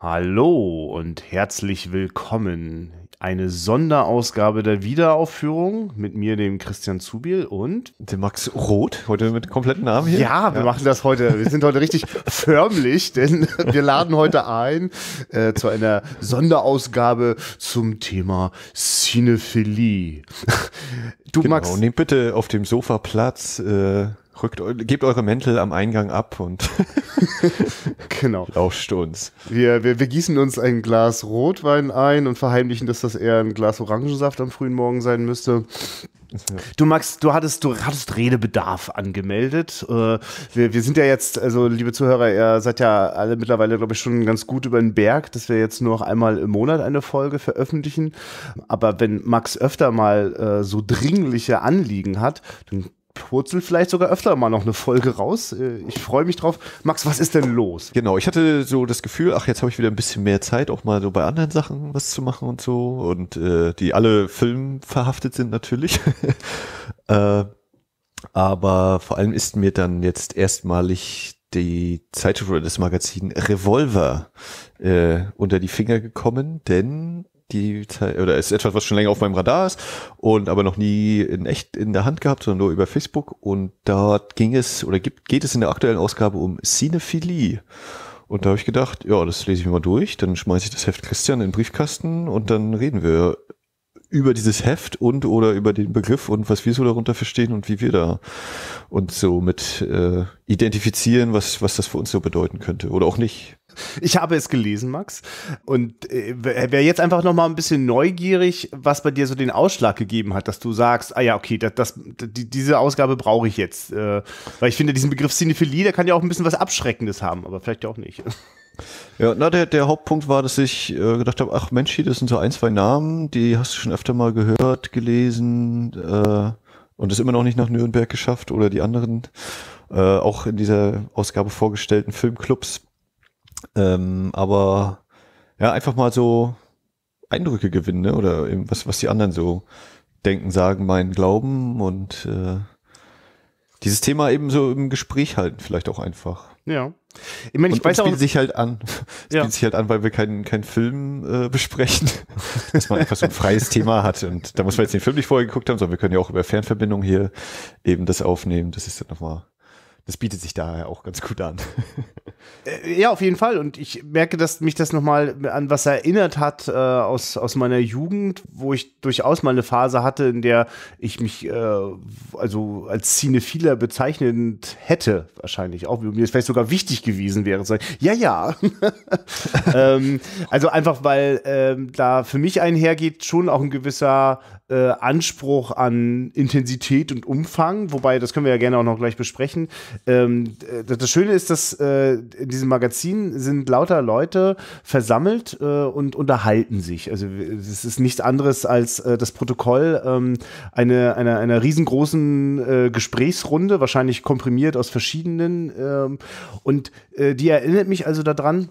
Hallo und herzlich willkommen. Eine Sonderausgabe der Wiederaufführung mit mir, dem Christian Zubiel und dem Max Roth, heute mit kompletten Namen hier. Ja, wir ja. machen das heute. Wir sind heute richtig förmlich, denn wir laden heute ein äh, zu einer Sonderausgabe zum Thema Cinephilie. Du, genau, Max. Nimm bitte auf dem Sofa Platz. Äh Rückt, gebt eure Mäntel am Eingang ab und genau. lauscht uns. Wir, wir, wir gießen uns ein Glas Rotwein ein und verheimlichen, dass das eher ein Glas Orangensaft am frühen Morgen sein müsste. Du Max, du hattest, du hattest Redebedarf angemeldet. Äh, wir, wir sind ja jetzt, also liebe Zuhörer, ihr seid ja alle mittlerweile, glaube ich, schon ganz gut über den Berg, dass wir jetzt nur noch einmal im Monat eine Folge veröffentlichen. Aber wenn Max öfter mal äh, so dringliche Anliegen hat, dann purzelt vielleicht sogar öfter mal noch eine Folge raus. Äh, ich freue mich drauf. Max, was ist denn los? Genau, ich hatte so das Gefühl, ach, jetzt habe ich wieder ein bisschen mehr Zeit, auch mal so bei anderen Sachen was zu machen und so. Und äh, die alle filmverhaftet sind natürlich. äh, aber vor allem ist mir dann jetzt erstmalig die Zeitschrift oder das Magazin Revolver äh, unter die Finger gekommen, denn die Zeit, oder ist etwas, was schon länger auf meinem Radar ist und aber noch nie in echt in der Hand gehabt, sondern nur über Facebook. Und da ging es oder gibt, geht es in der aktuellen Ausgabe um Cinephilie. Und da habe ich gedacht, ja, das lese ich mir mal durch, dann schmeiße ich das Heft Christian in den Briefkasten und dann reden wir über dieses Heft und oder über den Begriff und was wir so darunter verstehen und wie wir da uns so mit äh, identifizieren, was, was das für uns so bedeuten könnte oder auch nicht. Ich habe es gelesen, Max. Und äh, wäre jetzt einfach noch mal ein bisschen neugierig, was bei dir so den Ausschlag gegeben hat, dass du sagst, ah ja, okay, das, das die, diese Ausgabe brauche ich jetzt. Äh, weil ich finde, diesen Begriff Cinephilie, der kann ja auch ein bisschen was Abschreckendes haben, aber vielleicht ja auch nicht. Ja, na, der, der Hauptpunkt war, dass ich äh, gedacht habe, ach Mensch, hier, das sind so ein, zwei Namen, die hast du schon öfter mal gehört, gelesen äh, und es immer noch nicht nach Nürnberg geschafft oder die anderen äh, auch in dieser Ausgabe vorgestellten Filmclubs. Ähm, aber ja, einfach mal so Eindrücke gewinnen ne? oder eben was, was die anderen so denken, sagen, meinen, glauben und äh, dieses Thema eben so im Gespräch halten, vielleicht auch einfach. Ja. Ich meine, ich und, weiß und spielt auch, sich halt an. Es ja. spielt sich halt an, weil wir keinen keinen Film äh, besprechen, dass man einfach so ein freies Thema hat. Und da muss man jetzt den Film nicht vorher geguckt haben, sondern wir können ja auch über Fernverbindung hier eben das aufnehmen. Das ist dann nochmal das bietet sich daher auch ganz gut an. Äh, ja, auf jeden Fall. Und ich merke, dass mich das nochmal an was erinnert hat äh, aus, aus meiner Jugend, wo ich durchaus mal eine Phase hatte, in der ich mich äh, also als Cinephiler bezeichnend hätte, wahrscheinlich auch, wie mir vielleicht sogar wichtig gewesen wäre, zu sagen, ja, ja. ähm, also einfach, weil ähm, da für mich einhergeht schon auch ein gewisser äh, Anspruch an Intensität und Umfang, wobei, das können wir ja gerne auch noch gleich besprechen. Ähm, das Schöne ist, dass äh, in diesem Magazin sind lauter Leute versammelt äh, und unterhalten sich. Also es ist nichts anderes als äh, das Protokoll ähm, einer eine, eine riesengroßen äh, Gesprächsrunde, wahrscheinlich komprimiert aus verschiedenen. Ähm, und äh, die erinnert mich also daran,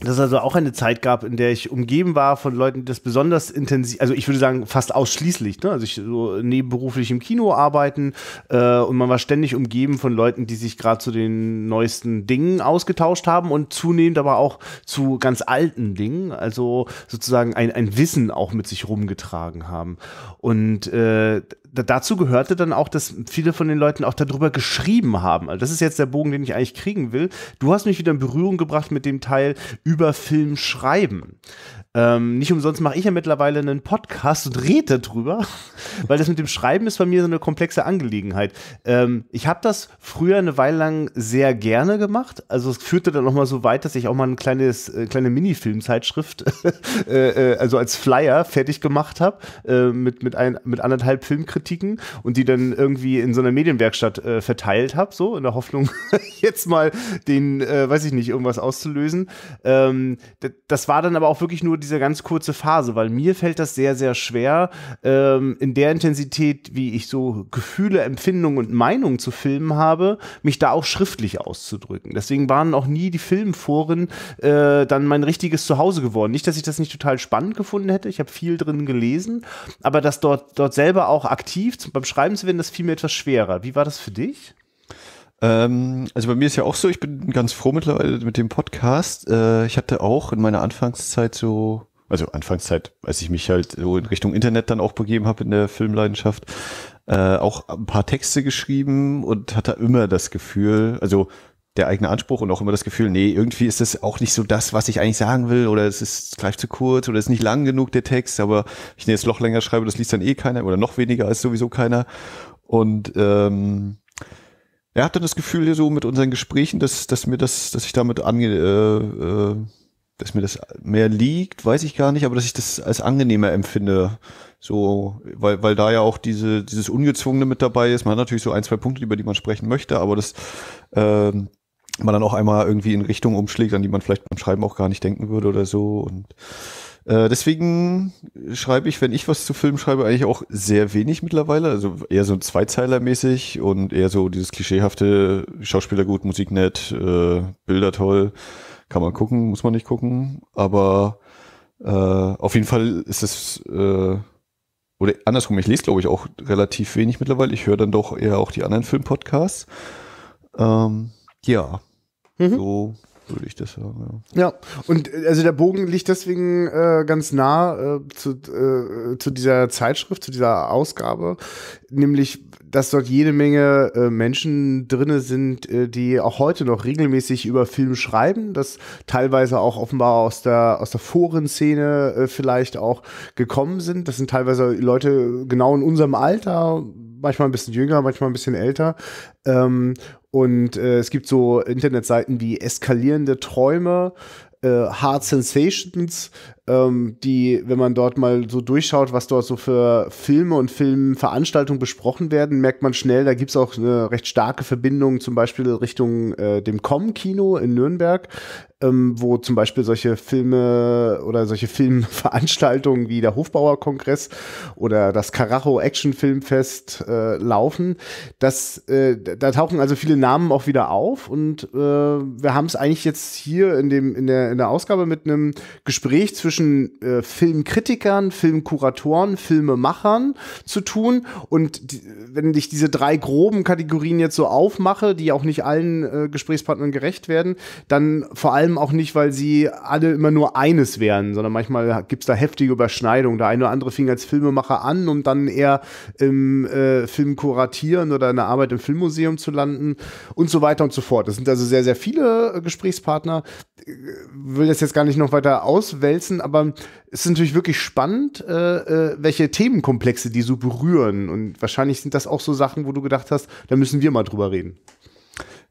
dass es also auch eine Zeit gab, in der ich umgeben war von Leuten, die das besonders intensiv, also ich würde sagen fast ausschließlich, ne? also ich so nebenberuflich im Kino arbeiten äh, und man war ständig umgeben von Leuten, die sich gerade zu den neuesten Dingen ausgetauscht haben und zunehmend aber auch zu ganz alten Dingen, also sozusagen ein, ein Wissen auch mit sich rumgetragen haben. Und äh, dazu gehörte dann auch, dass viele von den Leuten auch darüber geschrieben haben. Also das ist jetzt der Bogen, den ich eigentlich kriegen will. Du hast mich wieder in Berührung gebracht mit dem Teil über Film schreiben. Ähm, nicht umsonst mache ich ja mittlerweile einen Podcast und rede darüber, weil das mit dem Schreiben ist bei mir so eine komplexe Angelegenheit. Ähm, ich habe das früher eine Weile lang sehr gerne gemacht. Also es führte dann auch mal so weit, dass ich auch mal eine kleines, äh, kleine Minifilmzeitschrift, äh, äh, also als Flyer fertig gemacht habe äh, mit, mit, mit anderthalb Filmkritiken und die dann irgendwie in so einer Medienwerkstatt äh, verteilt habe, so in der Hoffnung, jetzt mal den, äh, weiß ich nicht, irgendwas auszulösen. Ähm, das war dann aber auch wirklich nur diese ganz kurze Phase, weil mir fällt das sehr, sehr schwer, ähm, in der Intensität, wie ich so Gefühle, Empfindungen und Meinungen zu Filmen habe, mich da auch schriftlich auszudrücken. Deswegen waren auch nie die Filmforen äh, dann mein richtiges Zuhause geworden. Nicht, dass ich das nicht total spannend gefunden hätte, ich habe viel drin gelesen, aber das dort, dort selber auch aktiv beim Schreiben zu werden, das fiel mir etwas schwerer. Wie war das für dich? Ähm, also bei mir ist ja auch so, ich bin ganz froh mittlerweile mit dem Podcast. Äh, ich hatte auch in meiner Anfangszeit so, also Anfangszeit, als ich mich halt so in Richtung Internet dann auch begeben habe in der Filmleidenschaft, äh, auch ein paar Texte geschrieben und hatte immer das Gefühl, also der eigene Anspruch und auch immer das Gefühl, nee, irgendwie ist das auch nicht so das, was ich eigentlich sagen will oder es ist gleich zu kurz oder es ist nicht lang genug der Text, aber ich jetzt Loch länger schreibe, das liest dann eh keiner oder noch weniger als sowieso keiner. Und ähm, er hatte das Gefühl so mit unseren Gesprächen, dass, dass mir das, dass ich damit ange, äh, äh, dass mir das mehr liegt, weiß ich gar nicht, aber dass ich das als angenehmer empfinde. So, weil, weil da ja auch diese, dieses Ungezwungene mit dabei ist. Man hat natürlich so ein, zwei Punkte, über die man sprechen möchte, aber das, äh, man dann auch einmal irgendwie in Richtung umschlägt, an die man vielleicht beim Schreiben auch gar nicht denken würde oder so. Und äh, deswegen schreibe ich, wenn ich was zu Filmen schreibe, eigentlich auch sehr wenig mittlerweile. Also eher so ein Zweizeiler mäßig und eher so dieses klischeehafte Schauspieler gut, Musik nett, äh, Bilder toll. Kann man gucken, muss man nicht gucken. Aber äh, auf jeden Fall ist es äh, oder andersrum, ich lese, glaube ich, auch relativ wenig mittlerweile. Ich höre dann doch eher auch die anderen Filmpodcasts. Ähm, ja. Mhm. So würde ich das sagen. Ja. ja, und äh, also der Bogen liegt deswegen äh, ganz nah äh, zu, äh, zu dieser Zeitschrift, zu dieser Ausgabe, nämlich, dass dort jede Menge äh, Menschen drin sind, äh, die auch heute noch regelmäßig über Film schreiben, das teilweise auch offenbar aus der, aus der Forenszene äh, vielleicht auch gekommen sind. Das sind teilweise Leute genau in unserem Alter, manchmal ein bisschen jünger, manchmal ein bisschen älter. Ähm, und äh, es gibt so Internetseiten wie eskalierende Träume, äh, Hard Sensations, ähm, die, wenn man dort mal so durchschaut, was dort so für Filme und Filmveranstaltungen besprochen werden, merkt man schnell, da gibt es auch eine recht starke Verbindung zum Beispiel Richtung äh, dem Com-Kino in Nürnberg, ähm, wo zum Beispiel solche Filme oder solche Filmveranstaltungen wie der Hofbauer Kongress oder das Carajo Action Filmfest äh, laufen. Das, äh, da tauchen also viele Namen auch wieder auf und äh, wir haben es eigentlich jetzt hier in, dem, in, der, in der Ausgabe mit einem Gespräch zwischen äh, Filmkritikern, Filmkuratoren, Filmemachern zu tun und die, wenn ich diese drei groben Kategorien jetzt so aufmache, die auch nicht allen äh, Gesprächspartnern gerecht werden, dann vor allem allem auch nicht, weil sie alle immer nur eines wären, sondern manchmal gibt es da heftige Überschneidungen. Der eine oder andere fing als Filmemacher an, um dann eher im äh, Film kuratieren oder eine Arbeit im Filmmuseum zu landen und so weiter und so fort. Das sind also sehr, sehr viele äh, Gesprächspartner. Ich äh, will das jetzt gar nicht noch weiter auswälzen, aber es ist natürlich wirklich spannend, äh, äh, welche Themenkomplexe die so berühren. Und wahrscheinlich sind das auch so Sachen, wo du gedacht hast, da müssen wir mal drüber reden.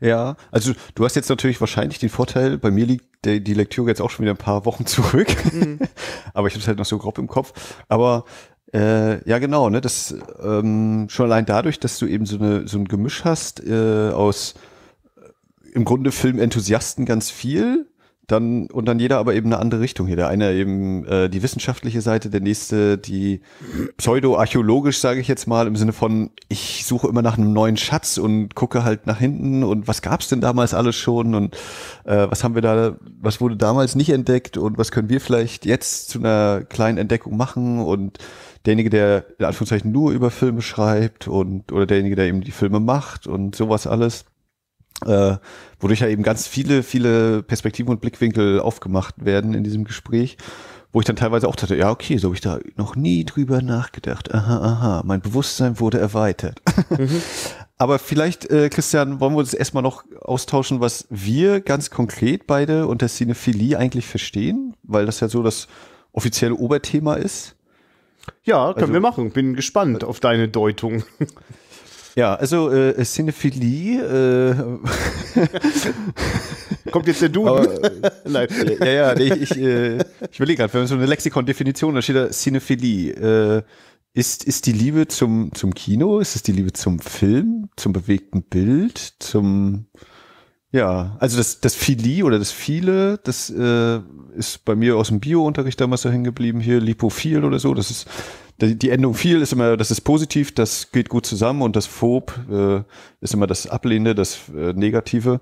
Ja, also du hast jetzt natürlich wahrscheinlich den Vorteil, bei mir liegt der, die Lektüre jetzt auch schon wieder ein paar Wochen zurück, mhm. aber ich habe es halt noch so grob im Kopf. Aber äh, ja, genau, ne, das ähm, schon allein dadurch, dass du eben so, eine, so ein Gemisch hast äh, aus äh, im Grunde Filmenthusiasten ganz viel, dann und dann jeder aber eben eine andere Richtung hier. Der eine eben äh, die wissenschaftliche Seite, der nächste die pseudo-archäologisch, sage ich jetzt mal, im Sinne von, ich suche immer nach einem neuen Schatz und gucke halt nach hinten und was gab's denn damals alles schon und äh, was haben wir da, was wurde damals nicht entdeckt und was können wir vielleicht jetzt zu einer kleinen Entdeckung machen und derjenige, der in Anführungszeichen nur über Filme schreibt und oder derjenige, der eben die Filme macht und sowas alles äh, wodurch ja eben ganz viele, viele Perspektiven und Blickwinkel aufgemacht werden in diesem Gespräch, wo ich dann teilweise auch dachte, ja, okay, so habe ich da noch nie drüber nachgedacht. Aha, aha, mein Bewusstsein wurde erweitert. Mhm. Aber vielleicht, äh, Christian, wollen wir uns erstmal noch austauschen, was wir ganz konkret beide unter Cinephilie eigentlich verstehen, weil das ja so das offizielle Oberthema ist. Ja, können also, wir machen. Bin gespannt auf deine Deutung. Ja, also äh, Cinephilie. Äh, Kommt jetzt der Duden? Aber, äh, Nein. Ja, ja, nee, ich, äh, ich überlege gerade, wir haben so eine Lexikon-Definition, da steht da Cinephilie. Äh, ist, ist die Liebe zum, zum Kino? Ist es die Liebe zum Film, zum bewegten Bild, zum ja, also das, das Phili oder das Viele, das äh, ist bei mir aus dem Bio-Unterricht damals so hängen geblieben, hier Lipophil oder so. Das ist die Endung viel ist immer, das ist positiv, das geht gut zusammen und das Phob äh, ist immer das Ablehnende, das äh, Negative.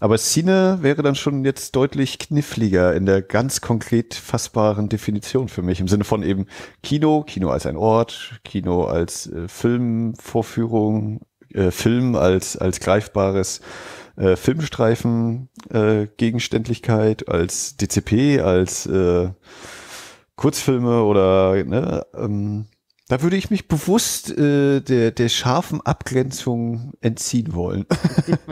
Aber Sine wäre dann schon jetzt deutlich kniffliger in der ganz konkret fassbaren Definition für mich, im Sinne von eben Kino, Kino als ein Ort, Kino als äh, Filmvorführung, äh, Film als, als greifbares äh, Filmstreifen, äh, Gegenständlichkeit, als DCP, als äh, Kurzfilme oder ne, ähm, da würde ich mich bewusst äh, der, der scharfen Abgrenzung entziehen wollen.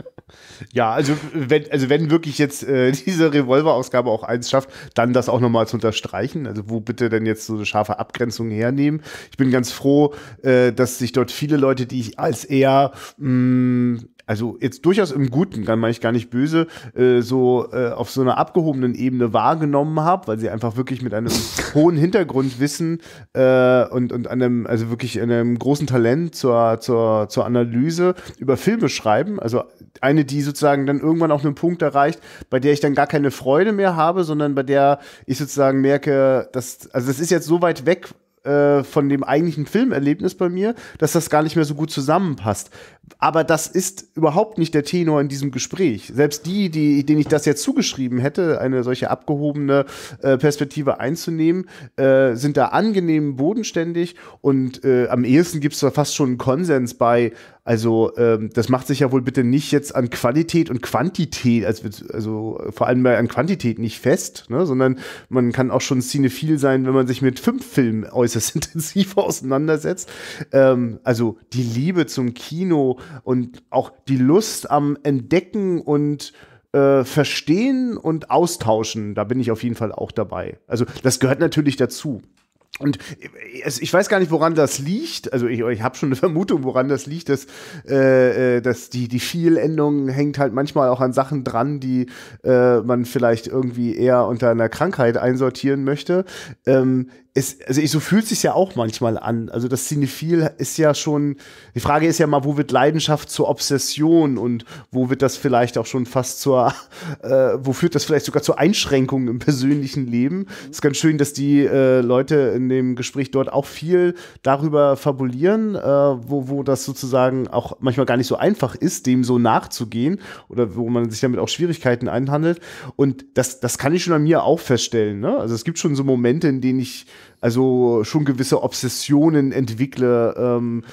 ja, also wenn, also wenn wirklich jetzt äh, diese Revolver-Ausgabe auch eins schafft, dann das auch nochmal zu unterstreichen. Also wo bitte denn jetzt so eine scharfe Abgrenzung hernehmen? Ich bin ganz froh, äh, dass sich dort viele Leute, die ich als eher mh, mm, also jetzt durchaus im Guten, dann meine ich gar nicht böse, äh, so äh, auf so einer abgehobenen Ebene wahrgenommen habe, weil sie einfach wirklich mit einem hohen Hintergrundwissen äh, und, und einem, also wirklich einem großen Talent zur, zur, zur Analyse über Filme schreiben. Also eine, die sozusagen dann irgendwann auch einen Punkt erreicht, bei der ich dann gar keine Freude mehr habe, sondern bei der ich sozusagen merke, dass, also das ist jetzt so weit weg äh, von dem eigentlichen Filmerlebnis bei mir, dass das gar nicht mehr so gut zusammenpasst. Aber das ist überhaupt nicht der Tenor in diesem Gespräch. Selbst die, die denen ich das jetzt zugeschrieben hätte, eine solche abgehobene äh, Perspektive einzunehmen, äh, sind da angenehm bodenständig und äh, am ehesten gibt es da fast schon einen Konsens bei. Also ähm, das macht sich ja wohl bitte nicht jetzt an Qualität und Quantität, also, also vor allem an Quantität nicht fest, ne, sondern man kann auch schon cinephil sein, wenn man sich mit fünf Filmen äußerst intensiv auseinandersetzt. Ähm, also die Liebe zum Kino und auch die Lust am Entdecken und äh, verstehen und austauschen, da bin ich auf jeden Fall auch dabei. Also das gehört natürlich dazu. Und äh, ich weiß gar nicht, woran das liegt. Also ich, ich habe schon eine Vermutung, woran das liegt, dass, äh, äh, dass die, die Vielendung hängt halt manchmal auch an Sachen dran, die äh, man vielleicht irgendwie eher unter einer Krankheit einsortieren möchte. Ähm, es, also ich, so fühlt sich ja auch manchmal an. Also das Cinephil ist ja schon, die Frage ist ja mal, wo wird Leidenschaft zur Obsession und wo wird das vielleicht auch schon fast zur, äh, wo führt das vielleicht sogar zur Einschränkung im persönlichen Leben? Es mhm. ist ganz schön, dass die äh, Leute in dem Gespräch dort auch viel darüber fabulieren, äh, wo, wo das sozusagen auch manchmal gar nicht so einfach ist, dem so nachzugehen oder wo man sich damit auch Schwierigkeiten einhandelt. Und das, das kann ich schon an mir auch feststellen. Ne? Also es gibt schon so Momente, in denen ich also schon gewisse Obsessionen entwickle, ähm,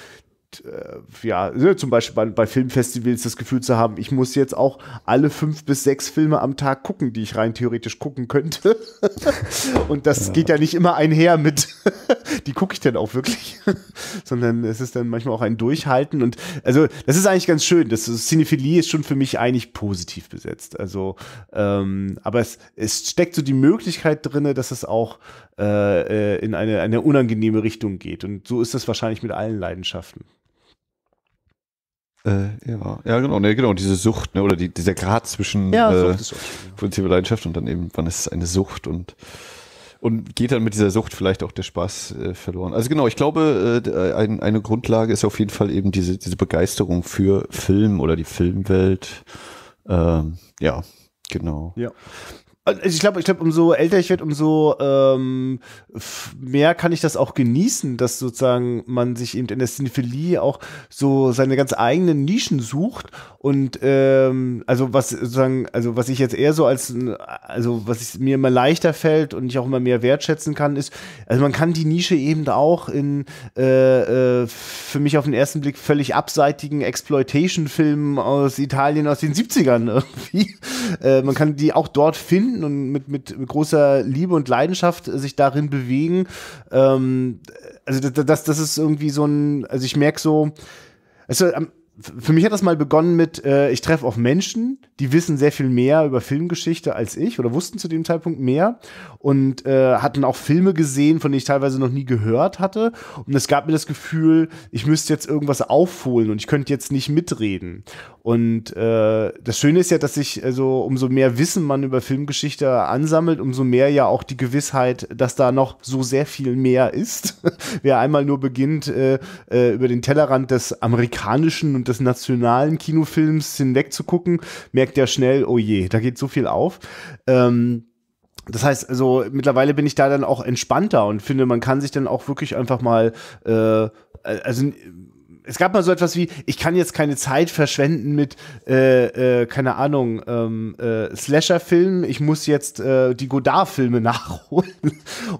äh, ja, ne, zum Beispiel bei, bei, Filmfestivals das Gefühl zu haben, ich muss jetzt auch alle fünf bis sechs Filme am Tag gucken, die ich rein theoretisch gucken könnte. Und das ja. geht ja nicht immer einher mit, die gucke ich denn auch wirklich, sondern es ist dann manchmal auch ein Durchhalten. Und also, das ist eigentlich ganz schön. Das Cinephilie ist schon für mich eigentlich positiv besetzt. Also, ähm, aber es, es steckt so die Möglichkeit drin, dass es auch äh, äh, in eine, eine unangenehme Richtung geht. Und so ist das wahrscheinlich mit allen Leidenschaften. Äh, ja. ja, genau, ne, genau, diese Sucht, ne, oder die, dieser Grad zwischen ja, äh, positive Leidenschaft und dann eben, wann ist es eine Sucht und und geht dann mit dieser Sucht vielleicht auch der Spaß äh, verloren. Also genau, ich glaube, äh, ein, eine Grundlage ist auf jeden Fall eben diese, diese Begeisterung für Film oder die Filmwelt. Ähm, ja, genau. Ja. Also ich glaube, ich glaube, umso älter ich werde, umso ähm, mehr kann ich das auch genießen, dass sozusagen man sich eben in der Cinephilie auch so seine ganz eigenen Nischen sucht und ähm, also was sozusagen, also was ich jetzt eher so als also was ich, mir immer leichter fällt und ich auch immer mehr wertschätzen kann, ist, also man kann die Nische eben auch in äh, äh, für mich auf den ersten Blick völlig abseitigen Exploitation-Filmen aus Italien aus den 70ern irgendwie. Äh, man kann die auch dort finden Händen und mit, mit großer Liebe und Leidenschaft sich darin bewegen. Ähm, also das, das, das ist irgendwie so ein, also ich merke so, also ähm, für mich hat das mal begonnen mit, äh, ich treffe auf Menschen, die wissen sehr viel mehr über Filmgeschichte als ich oder wussten zu dem Zeitpunkt mehr und äh, hatten auch Filme gesehen, von denen ich teilweise noch nie gehört hatte. Und es gab mir das Gefühl, ich müsste jetzt irgendwas aufholen und ich könnte jetzt nicht mitreden. Und äh, das Schöne ist ja, dass sich also umso mehr Wissen man über Filmgeschichte ansammelt, umso mehr ja auch die Gewissheit, dass da noch so sehr viel mehr ist. Wer einmal nur beginnt, äh, äh, über den Tellerrand des amerikanischen und des nationalen Kinofilms hinweg zu gucken, merkt ja schnell, oh je, da geht so viel auf. Ähm, das heißt, also mittlerweile bin ich da dann auch entspannter und finde, man kann sich dann auch wirklich einfach mal, äh, äh also es gab mal so etwas wie, ich kann jetzt keine Zeit verschwenden mit, äh, äh, keine Ahnung, ähm, äh, Slasher-Filmen, ich muss jetzt äh, die Godard-Filme nachholen.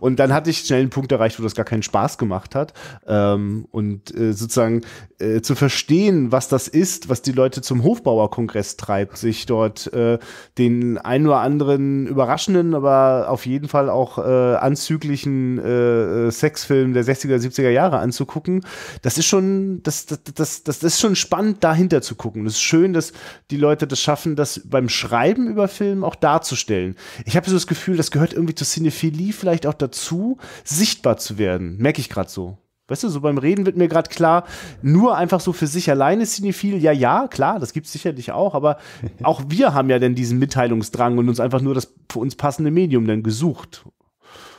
Und dann hatte ich schnell einen Punkt erreicht, wo das gar keinen Spaß gemacht hat. Ähm, und äh, sozusagen äh, zu verstehen, was das ist, was die Leute zum Hofbauerkongress treibt, sich dort äh, den ein oder anderen überraschenden, aber auf jeden Fall auch äh, anzüglichen äh, äh Sexfilm der 60er, 70er Jahre anzugucken, das ist schon, das das, das, das, das ist schon spannend, dahinter zu gucken. Es ist schön, dass die Leute das schaffen, das beim Schreiben über Film auch darzustellen. Ich habe so das Gefühl, das gehört irgendwie zur Cinephilie vielleicht auch dazu, sichtbar zu werden. Merke ich gerade so. Weißt du, so beim Reden wird mir gerade klar, nur einfach so für sich alleine ist Cinephil, ja, ja, klar, das gibt es sicherlich auch, aber auch wir haben ja dann diesen Mitteilungsdrang und uns einfach nur das für uns passende Medium dann gesucht.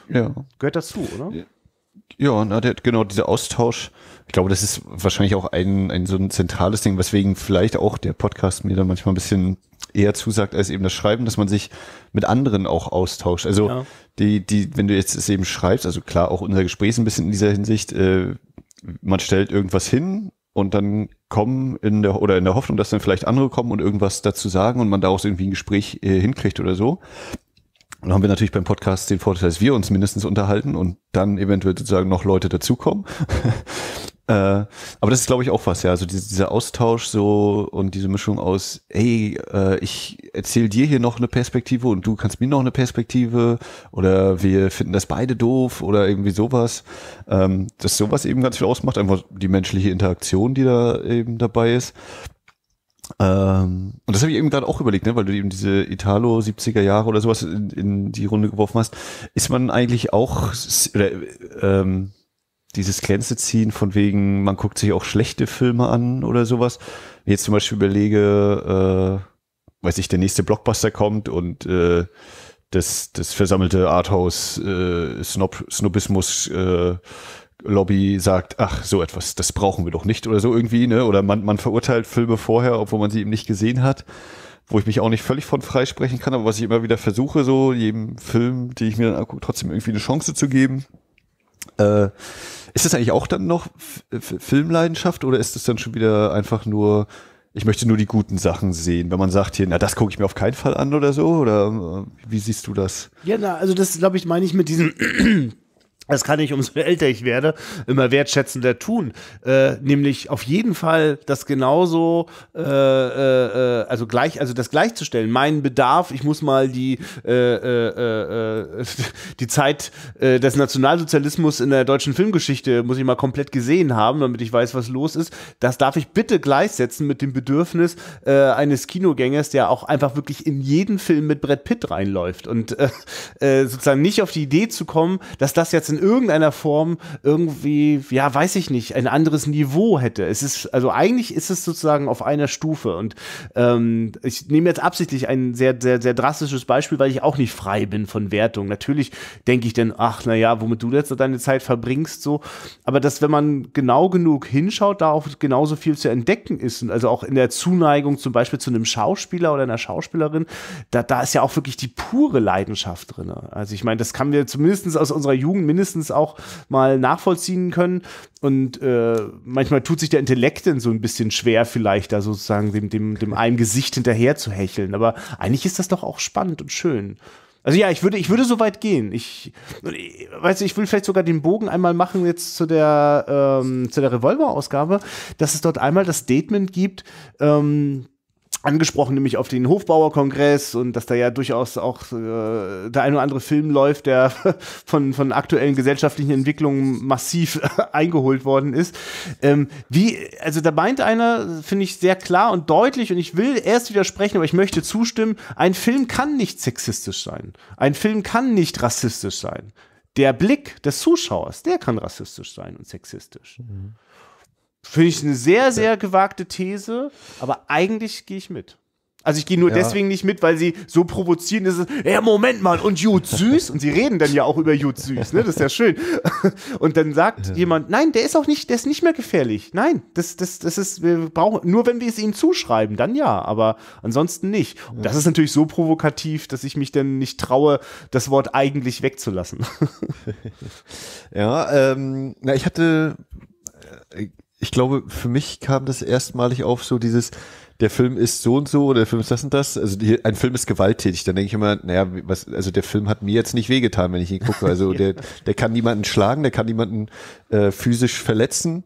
Ja. Gehört dazu, oder? Ja. Ja, na, der, genau, dieser Austausch. Ich glaube, das ist wahrscheinlich auch ein, ein so ein zentrales Ding, weswegen vielleicht auch der Podcast mir da manchmal ein bisschen eher zusagt als eben das Schreiben, dass man sich mit anderen auch austauscht. Also ja. die, die, wenn du jetzt es eben schreibst, also klar, auch unser Gespräch ist ein bisschen in dieser Hinsicht, äh, man stellt irgendwas hin und dann kommen in der oder in der Hoffnung, dass dann vielleicht andere kommen und irgendwas dazu sagen und man daraus irgendwie ein Gespräch äh, hinkriegt oder so. Und dann haben wir natürlich beim Podcast den Vorteil, dass wir uns mindestens unterhalten und dann eventuell sozusagen noch Leute dazukommen. äh, aber das ist, glaube ich, auch was, ja. Also diese, dieser Austausch so und diese Mischung aus, hey, äh, ich erzähle dir hier noch eine Perspektive und du kannst mir noch eine Perspektive oder wir finden das beide doof oder irgendwie sowas. Ähm, dass sowas eben ganz viel ausmacht, einfach die menschliche Interaktion, die da eben dabei ist. Ähm, und das habe ich eben gerade auch überlegt, ne, weil du eben diese Italo 70er Jahre oder sowas in, in die Runde geworfen hast. Ist man eigentlich auch oder, ähm, dieses Grenzeziehen von wegen, man guckt sich auch schlechte Filme an oder sowas. Wenn ich jetzt zum Beispiel überlege, äh, weiß ich, der nächste Blockbuster kommt und äh, das, das versammelte Arthouse äh, Snob, Snobismus äh, Lobby sagt, ach, so etwas, das brauchen wir doch nicht oder so irgendwie, ne? Oder man, man verurteilt Filme vorher, obwohl man sie eben nicht gesehen hat, wo ich mich auch nicht völlig von freisprechen kann, aber was ich immer wieder versuche, so jedem Film, den ich mir dann angucke, trotzdem irgendwie eine Chance zu geben. Äh, ist das eigentlich auch dann noch F Filmleidenschaft oder ist es dann schon wieder einfach nur, ich möchte nur die guten Sachen sehen, wenn man sagt hier, na, das gucke ich mir auf keinen Fall an oder so? Oder äh, wie siehst du das? Ja, na, also das, glaube ich, meine ich mit diesem das kann ich, umso älter ich werde, immer wertschätzender tun. Äh, nämlich auf jeden Fall das genauso, äh, äh, äh also gleich, also das gleichzustellen. Mein Bedarf, ich muss mal die, äh, äh, die Zeit des Nationalsozialismus in der deutschen Filmgeschichte, muss ich mal komplett gesehen haben, damit ich weiß, was los ist. Das darf ich bitte gleichsetzen mit dem Bedürfnis eines Kinogängers, der auch einfach wirklich in jeden Film mit Brett Pitt reinläuft. Und sozusagen nicht auf die Idee zu kommen, dass das jetzt in irgendeiner Form irgendwie, ja, weiß ich nicht, ein anderes Niveau hätte. Es ist, also eigentlich ist es sozusagen auf einer Stufe. Und ähm, ich nehme jetzt absichtlich ein sehr, sehr, sehr drastisches Beispiel, weil ich auch nicht frei bin von Wertung. Natürlich denke ich dann, ach, naja, womit du jetzt deine Zeit verbringst, so. Aber dass, wenn man genau genug hinschaut, da auch genauso viel zu entdecken ist. Und also auch in der Zuneigung zum Beispiel zu einem Schauspieler oder einer Schauspielerin, da, da ist ja auch wirklich die pure Leidenschaft drin. Also ich meine, das kann wir zumindest aus unserer Jugend mindestens zumindest auch mal nachvollziehen können. Und äh, manchmal tut sich der Intellekt denn so ein bisschen schwer, vielleicht da sozusagen dem, dem, dem einem Gesicht hinterher zu hecheln. Aber eigentlich ist das doch auch spannend und schön. Also ja, ich würde, ich würde so weit gehen. Ich, ich weiß, ich will vielleicht sogar den Bogen einmal machen jetzt zu der ähm, zu der Revolver-Ausgabe, dass es dort einmal das Statement gibt, ähm, angesprochen, nämlich auf den Hofbauerkongress und dass da ja durchaus auch äh, der ein oder andere Film läuft, der von, von aktuellen gesellschaftlichen Entwicklungen massiv eingeholt worden ist. Ähm, wie, also da meint einer, finde ich sehr klar und deutlich und ich will erst widersprechen, aber ich möchte zustimmen, ein Film kann nicht sexistisch sein. Ein Film kann nicht rassistisch sein. Der Blick des Zuschauers, der kann rassistisch sein und sexistisch. Mhm. Finde ich eine sehr, sehr gewagte These, aber eigentlich gehe ich mit. Also ich gehe nur ja. deswegen nicht mit, weil sie so provozieren, ist es, ja Moment mal, und Jud Süß, und sie reden dann ja auch über Jud Süß, ne? das ist ja schön. Und dann sagt ja. jemand, nein, der ist auch nicht, der ist nicht mehr gefährlich. Nein, das, das, das ist, wir brauchen, nur wenn wir es ihnen zuschreiben, dann ja, aber ansonsten nicht. Und das ist natürlich so provokativ, dass ich mich dann nicht traue, das Wort eigentlich wegzulassen. ja, ähm, na, ich hatte Äh, ich glaube, für mich kam das erstmalig auf so dieses, der Film ist so und so, der Film ist das und das. Also die, ein Film ist gewalttätig. Dann denke ich immer, naja, was, also der Film hat mir jetzt nicht wehgetan, wenn ich ihn gucke. Also der, der kann niemanden schlagen, der kann niemanden äh, physisch verletzen.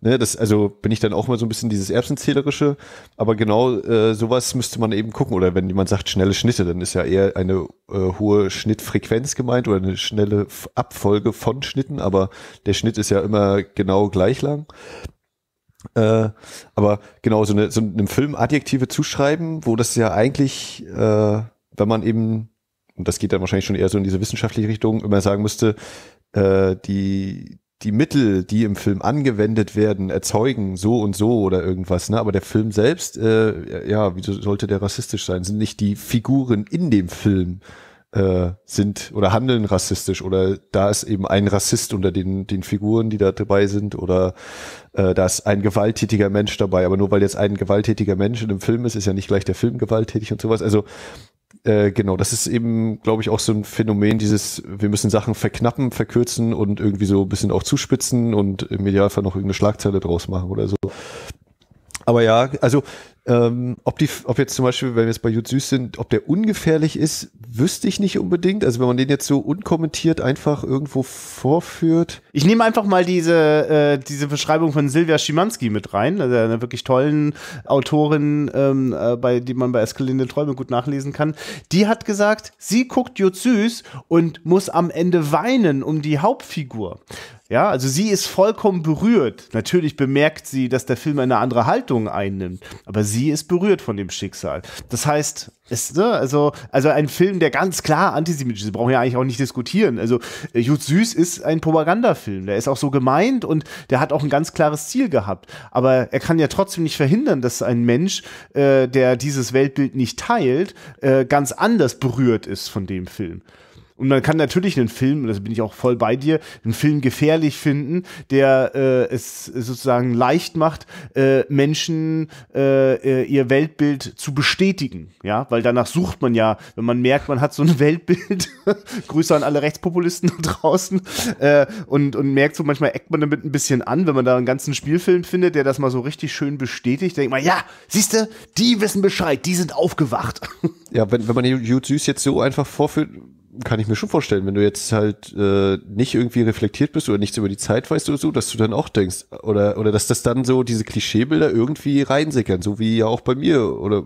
Ne, das, also bin ich dann auch mal so ein bisschen dieses Erbsenzählerische. Aber genau äh, sowas müsste man eben gucken. Oder wenn jemand sagt, schnelle Schnitte, dann ist ja eher eine äh, hohe Schnittfrequenz gemeint oder eine schnelle Abfolge von Schnitten. Aber der Schnitt ist ja immer genau gleich lang. Äh, aber genau, so, eine, so einem Film Adjektive zuschreiben, wo das ja eigentlich, äh, wenn man eben, und das geht dann wahrscheinlich schon eher so in diese wissenschaftliche Richtung, immer sagen müsste, äh, die, die Mittel, die im Film angewendet werden, erzeugen so und so oder irgendwas. Ne? Aber der Film selbst, äh, ja, wieso sollte der rassistisch sein? Sind nicht die Figuren in dem Film äh, sind oder handeln rassistisch oder da ist eben ein Rassist unter den, den Figuren, die da dabei sind oder äh, da ist ein gewalttätiger Mensch dabei. Aber nur weil jetzt ein gewalttätiger Mensch in einem Film ist, ist ja nicht gleich der Film gewalttätig und sowas. Also äh, genau, das ist eben, glaube ich, auch so ein Phänomen, dieses, wir müssen Sachen verknappen, verkürzen und irgendwie so ein bisschen auch zuspitzen und im Idealfall noch irgendeine Schlagzeile draus machen oder so. Aber ja, also ähm, ob, die, ob jetzt zum Beispiel, wenn wir jetzt bei Jud Süß sind, ob der ungefährlich ist, wüsste ich nicht unbedingt. Also wenn man den jetzt so unkommentiert einfach irgendwo vorführt. Ich nehme einfach mal diese, äh, diese Beschreibung von Silvia Schimanski mit rein, also einer wirklich tollen Autorin, ähm, äh, bei, die man bei Eskalinde Träume gut nachlesen kann. Die hat gesagt, sie guckt Jud Süß und muss am Ende weinen um die Hauptfigur. Ja, also sie ist vollkommen berührt. Natürlich bemerkt sie, dass der Film eine andere Haltung einnimmt, aber sie sie ist berührt von dem Schicksal. Das heißt, es, ne, also, also ein Film, der ganz klar antisemitisch ist, brauchen wir ja eigentlich auch nicht diskutieren. Also äh, Jud Süß ist ein Propagandafilm, der ist auch so gemeint und der hat auch ein ganz klares Ziel gehabt. Aber er kann ja trotzdem nicht verhindern, dass ein Mensch, äh, der dieses Weltbild nicht teilt, äh, ganz anders berührt ist von dem Film. Und man kann natürlich einen Film, und das bin ich auch voll bei dir, einen Film gefährlich finden, der äh, es sozusagen leicht macht, äh, Menschen äh, äh ihr Weltbild zu bestätigen. Ja, weil danach sucht man ja, wenn man merkt, man hat so ein Weltbild, Grüße an alle Rechtspopulisten da draußen, äh, und, und merkt so, manchmal eckt man damit ein bisschen an, wenn man da einen ganzen Spielfilm findet, der das mal so richtig schön bestätigt, denkt man, ja, siehst du, die wissen Bescheid, die sind aufgewacht. Ja, wenn, wenn man Jude Süß jetzt so einfach vorführt, kann ich mir schon vorstellen, wenn du jetzt halt äh, nicht irgendwie reflektiert bist oder nichts über die Zeit weißt oder so, dass du dann auch denkst oder oder dass das dann so diese Klischeebilder irgendwie reinsickern, so wie ja auch bei mir oder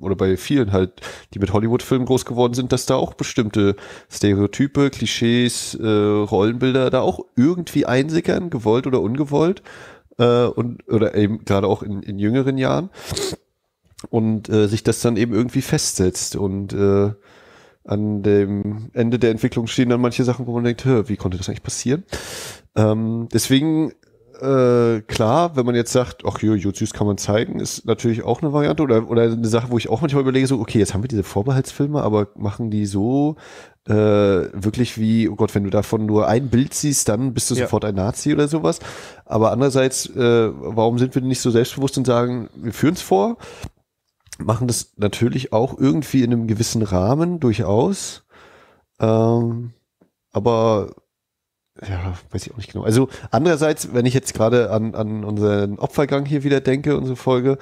oder bei vielen halt, die mit Hollywood-Filmen groß geworden sind, dass da auch bestimmte Stereotype, Klischees, äh, Rollenbilder da auch irgendwie einsickern, gewollt oder ungewollt äh, und oder eben gerade auch in, in jüngeren Jahren und äh, sich das dann eben irgendwie festsetzt und äh, an dem Ende der Entwicklung stehen dann manche Sachen, wo man denkt, wie konnte das eigentlich passieren? Ähm, deswegen äh, klar, wenn man jetzt sagt, ach jo, Jutsus kann man zeigen, ist natürlich auch eine Variante oder, oder eine Sache, wo ich auch manchmal überlege, so, okay, jetzt haben wir diese Vorbehaltsfilme, aber machen die so äh, wirklich wie, oh Gott, wenn du davon nur ein Bild siehst, dann bist du ja. sofort ein Nazi oder sowas. Aber andererseits, äh, warum sind wir nicht so selbstbewusst und sagen, wir führen es vor, machen das natürlich auch irgendwie in einem gewissen Rahmen durchaus. Ähm, aber ja, weiß ich auch nicht genau. Also andererseits, wenn ich jetzt gerade an, an unseren Opfergang hier wieder denke, unsere Folge,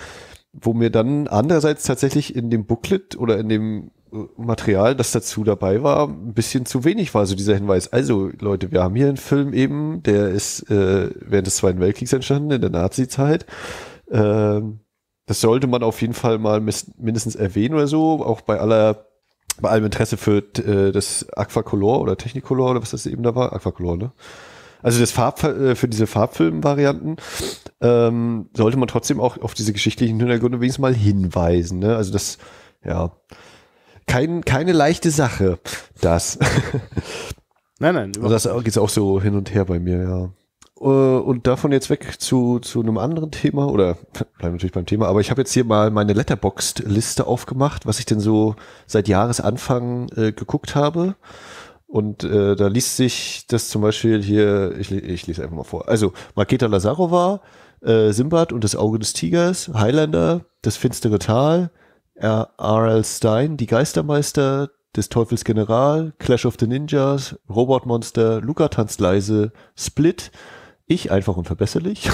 wo mir dann andererseits tatsächlich in dem Booklet oder in dem äh, Material, das dazu dabei war, ein bisschen zu wenig war, so dieser Hinweis. Also Leute, wir haben hier einen Film eben, der ist äh, während des Zweiten Weltkriegs entstanden, in der Nazi-Zeit. Ähm, das sollte man auf jeden Fall mal mindestens erwähnen oder so, auch bei aller, bei allem Interesse für äh, das Aquacolor oder Technicolor oder was das eben da war. Aquacolor, ne? Also das Farb äh, für diese Farbfilmvarianten ähm, sollte man trotzdem auch auf diese geschichtlichen Hintergründe wenigstens mal hinweisen. Ne? Also das, ja, kein, keine leichte Sache, das. Nein, nein. Und also das geht auch so hin und her bei mir, ja. Äh, und davon jetzt weg zu, zu einem anderen Thema oder bleiben natürlich beim Thema, aber ich habe jetzt hier mal meine Letterboxd-Liste aufgemacht, was ich denn so seit Jahresanfang äh, geguckt habe. Und äh, da liest sich das zum Beispiel hier, ich, ich lese einfach mal vor. Also Maketa Lazarova, äh, Simbad und das Auge des Tigers, Highlander, das finstere Tal, R.L. Stein, die Geistermeister, des Teufels General, Clash of the Ninjas, Robot Monster, Luca tanzt leise, Split, ich einfach unverbesserlich,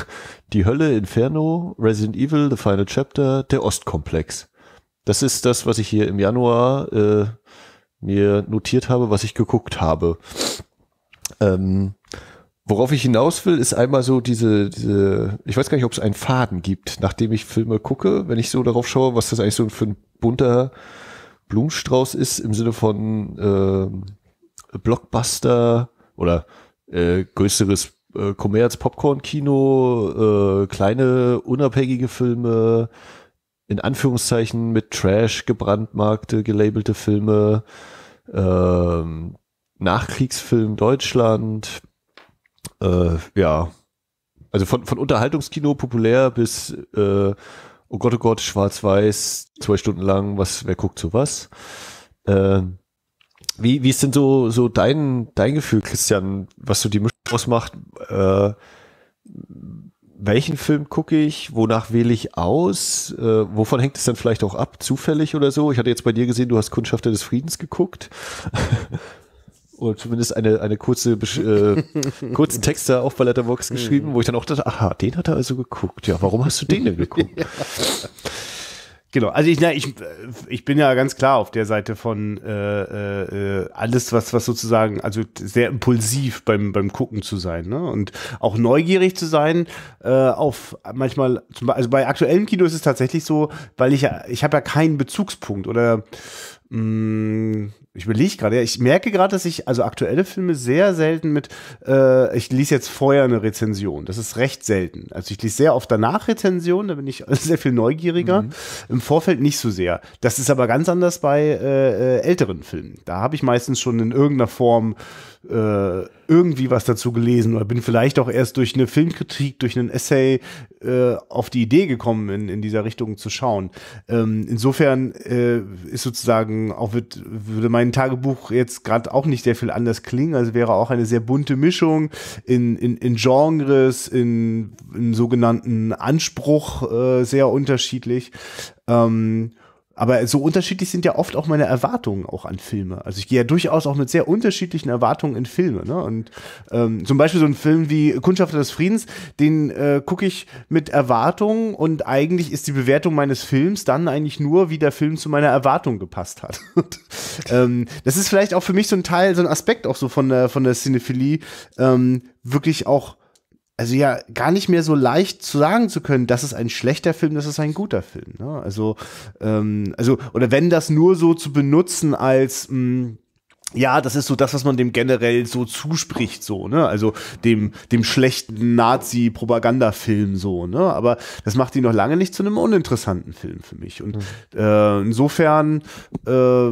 Die Hölle, Inferno, Resident Evil, The Final Chapter, der Ostkomplex. Das ist das, was ich hier im Januar äh, mir notiert habe, was ich geguckt habe. Ähm, worauf ich hinaus will, ist einmal so diese, diese ich weiß gar nicht, ob es einen Faden gibt, nachdem ich Filme gucke, wenn ich so darauf schaue, was das eigentlich so für ein bunter Blumenstrauß ist im Sinne von äh, Blockbuster oder äh, größeres äh, Kommerz, Popcorn-Kino, äh, kleine unabhängige Filme, in Anführungszeichen mit Trash gebrandmarkte, gelabelte Filme, ähm, Nachkriegsfilm Deutschland, äh, ja, also von, von Unterhaltungskino populär bis, äh, oh Gott, oh Gott, schwarz-weiß, zwei Stunden lang, was, wer guckt so was, äh, wie, wie ist denn so, so dein, dein Gefühl, Christian, was so die Mischung ausmacht? Äh, welchen Film gucke ich? Wonach wähle ich aus? Äh, wovon hängt es dann vielleicht auch ab? Zufällig oder so? Ich hatte jetzt bei dir gesehen, du hast Kundschafter des Friedens geguckt. oder zumindest eine, eine kurze, äh, kurzen Text da auch bei Letterboxd mhm. geschrieben, wo ich dann auch dachte, aha, den hat er also geguckt. Ja, warum hast du den denn geguckt? Genau, also ich, na, ich, äh, ich bin ja ganz klar auf der Seite von äh, äh, alles, was, was sozusagen, also sehr impulsiv beim, beim Gucken zu sein ne? und auch neugierig zu sein äh, auf manchmal, zum, also bei aktuellem Kino ist es tatsächlich so, weil ich ja, ich habe ja keinen Bezugspunkt oder mh, mm, ich überlege gerade, ja, ich merke gerade, dass ich also aktuelle Filme sehr selten mit, äh, ich lese jetzt vorher eine Rezension. Das ist recht selten. Also ich lese sehr oft danach Rezensionen, da bin ich sehr viel neugieriger. Mhm. Im Vorfeld nicht so sehr. Das ist aber ganz anders bei äh, äh älteren Filmen. Da habe ich meistens schon in irgendeiner Form äh, irgendwie was dazu gelesen oder bin vielleicht auch erst durch eine Filmkritik, durch einen Essay äh, auf die Idee gekommen, in, in dieser Richtung zu schauen. Ähm, insofern äh, ist sozusagen, auch wird, würde mein mein Tagebuch jetzt gerade auch nicht sehr viel anders klingen. Also wäre auch eine sehr bunte Mischung in, in, in Genres, in, im sogenannten Anspruch äh, sehr unterschiedlich. Ähm, aber so unterschiedlich sind ja oft auch meine Erwartungen auch an Filme. Also ich gehe ja durchaus auch mit sehr unterschiedlichen Erwartungen in Filme. Ne? Und ähm, zum Beispiel so ein Film wie Kundschafter des Friedens, den äh, gucke ich mit Erwartungen und eigentlich ist die Bewertung meines Films dann eigentlich nur, wie der Film zu meiner Erwartung gepasst hat. und, ähm, das ist vielleicht auch für mich so ein Teil, so ein Aspekt auch so von der, von der Cinephilie, ähm, wirklich auch also ja gar nicht mehr so leicht zu sagen zu können, das ist ein schlechter Film, das ist ein guter Film. Ne? Also, ähm, also, oder wenn das nur so zu benutzen als mh, hm, ja, das ist so das, was man dem generell so zuspricht, so, ne? Also dem, dem schlechten Nazi-Propagandafilm so, ne? Aber das macht ihn noch lange nicht zu einem uninteressanten Film für mich. Und mhm. äh, insofern, äh,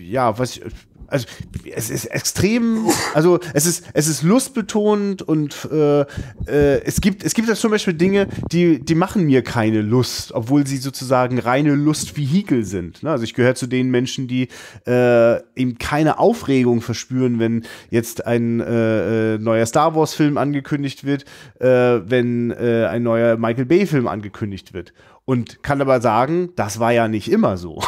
ja, was ich also es ist extrem, also es ist, es ist lustbetont und äh, äh, es gibt, es gibt da zum Beispiel Dinge, die, die machen mir keine Lust, obwohl sie sozusagen reine Lustvehikel sind. Ne? Also ich gehöre zu den Menschen, die äh, eben keine Aufregung verspüren, wenn jetzt ein äh, äh neuer Star Wars-Film angekündigt wird, äh, wenn äh, ein neuer Michael Bay-Film angekündigt wird und kann aber sagen, das war ja nicht immer so.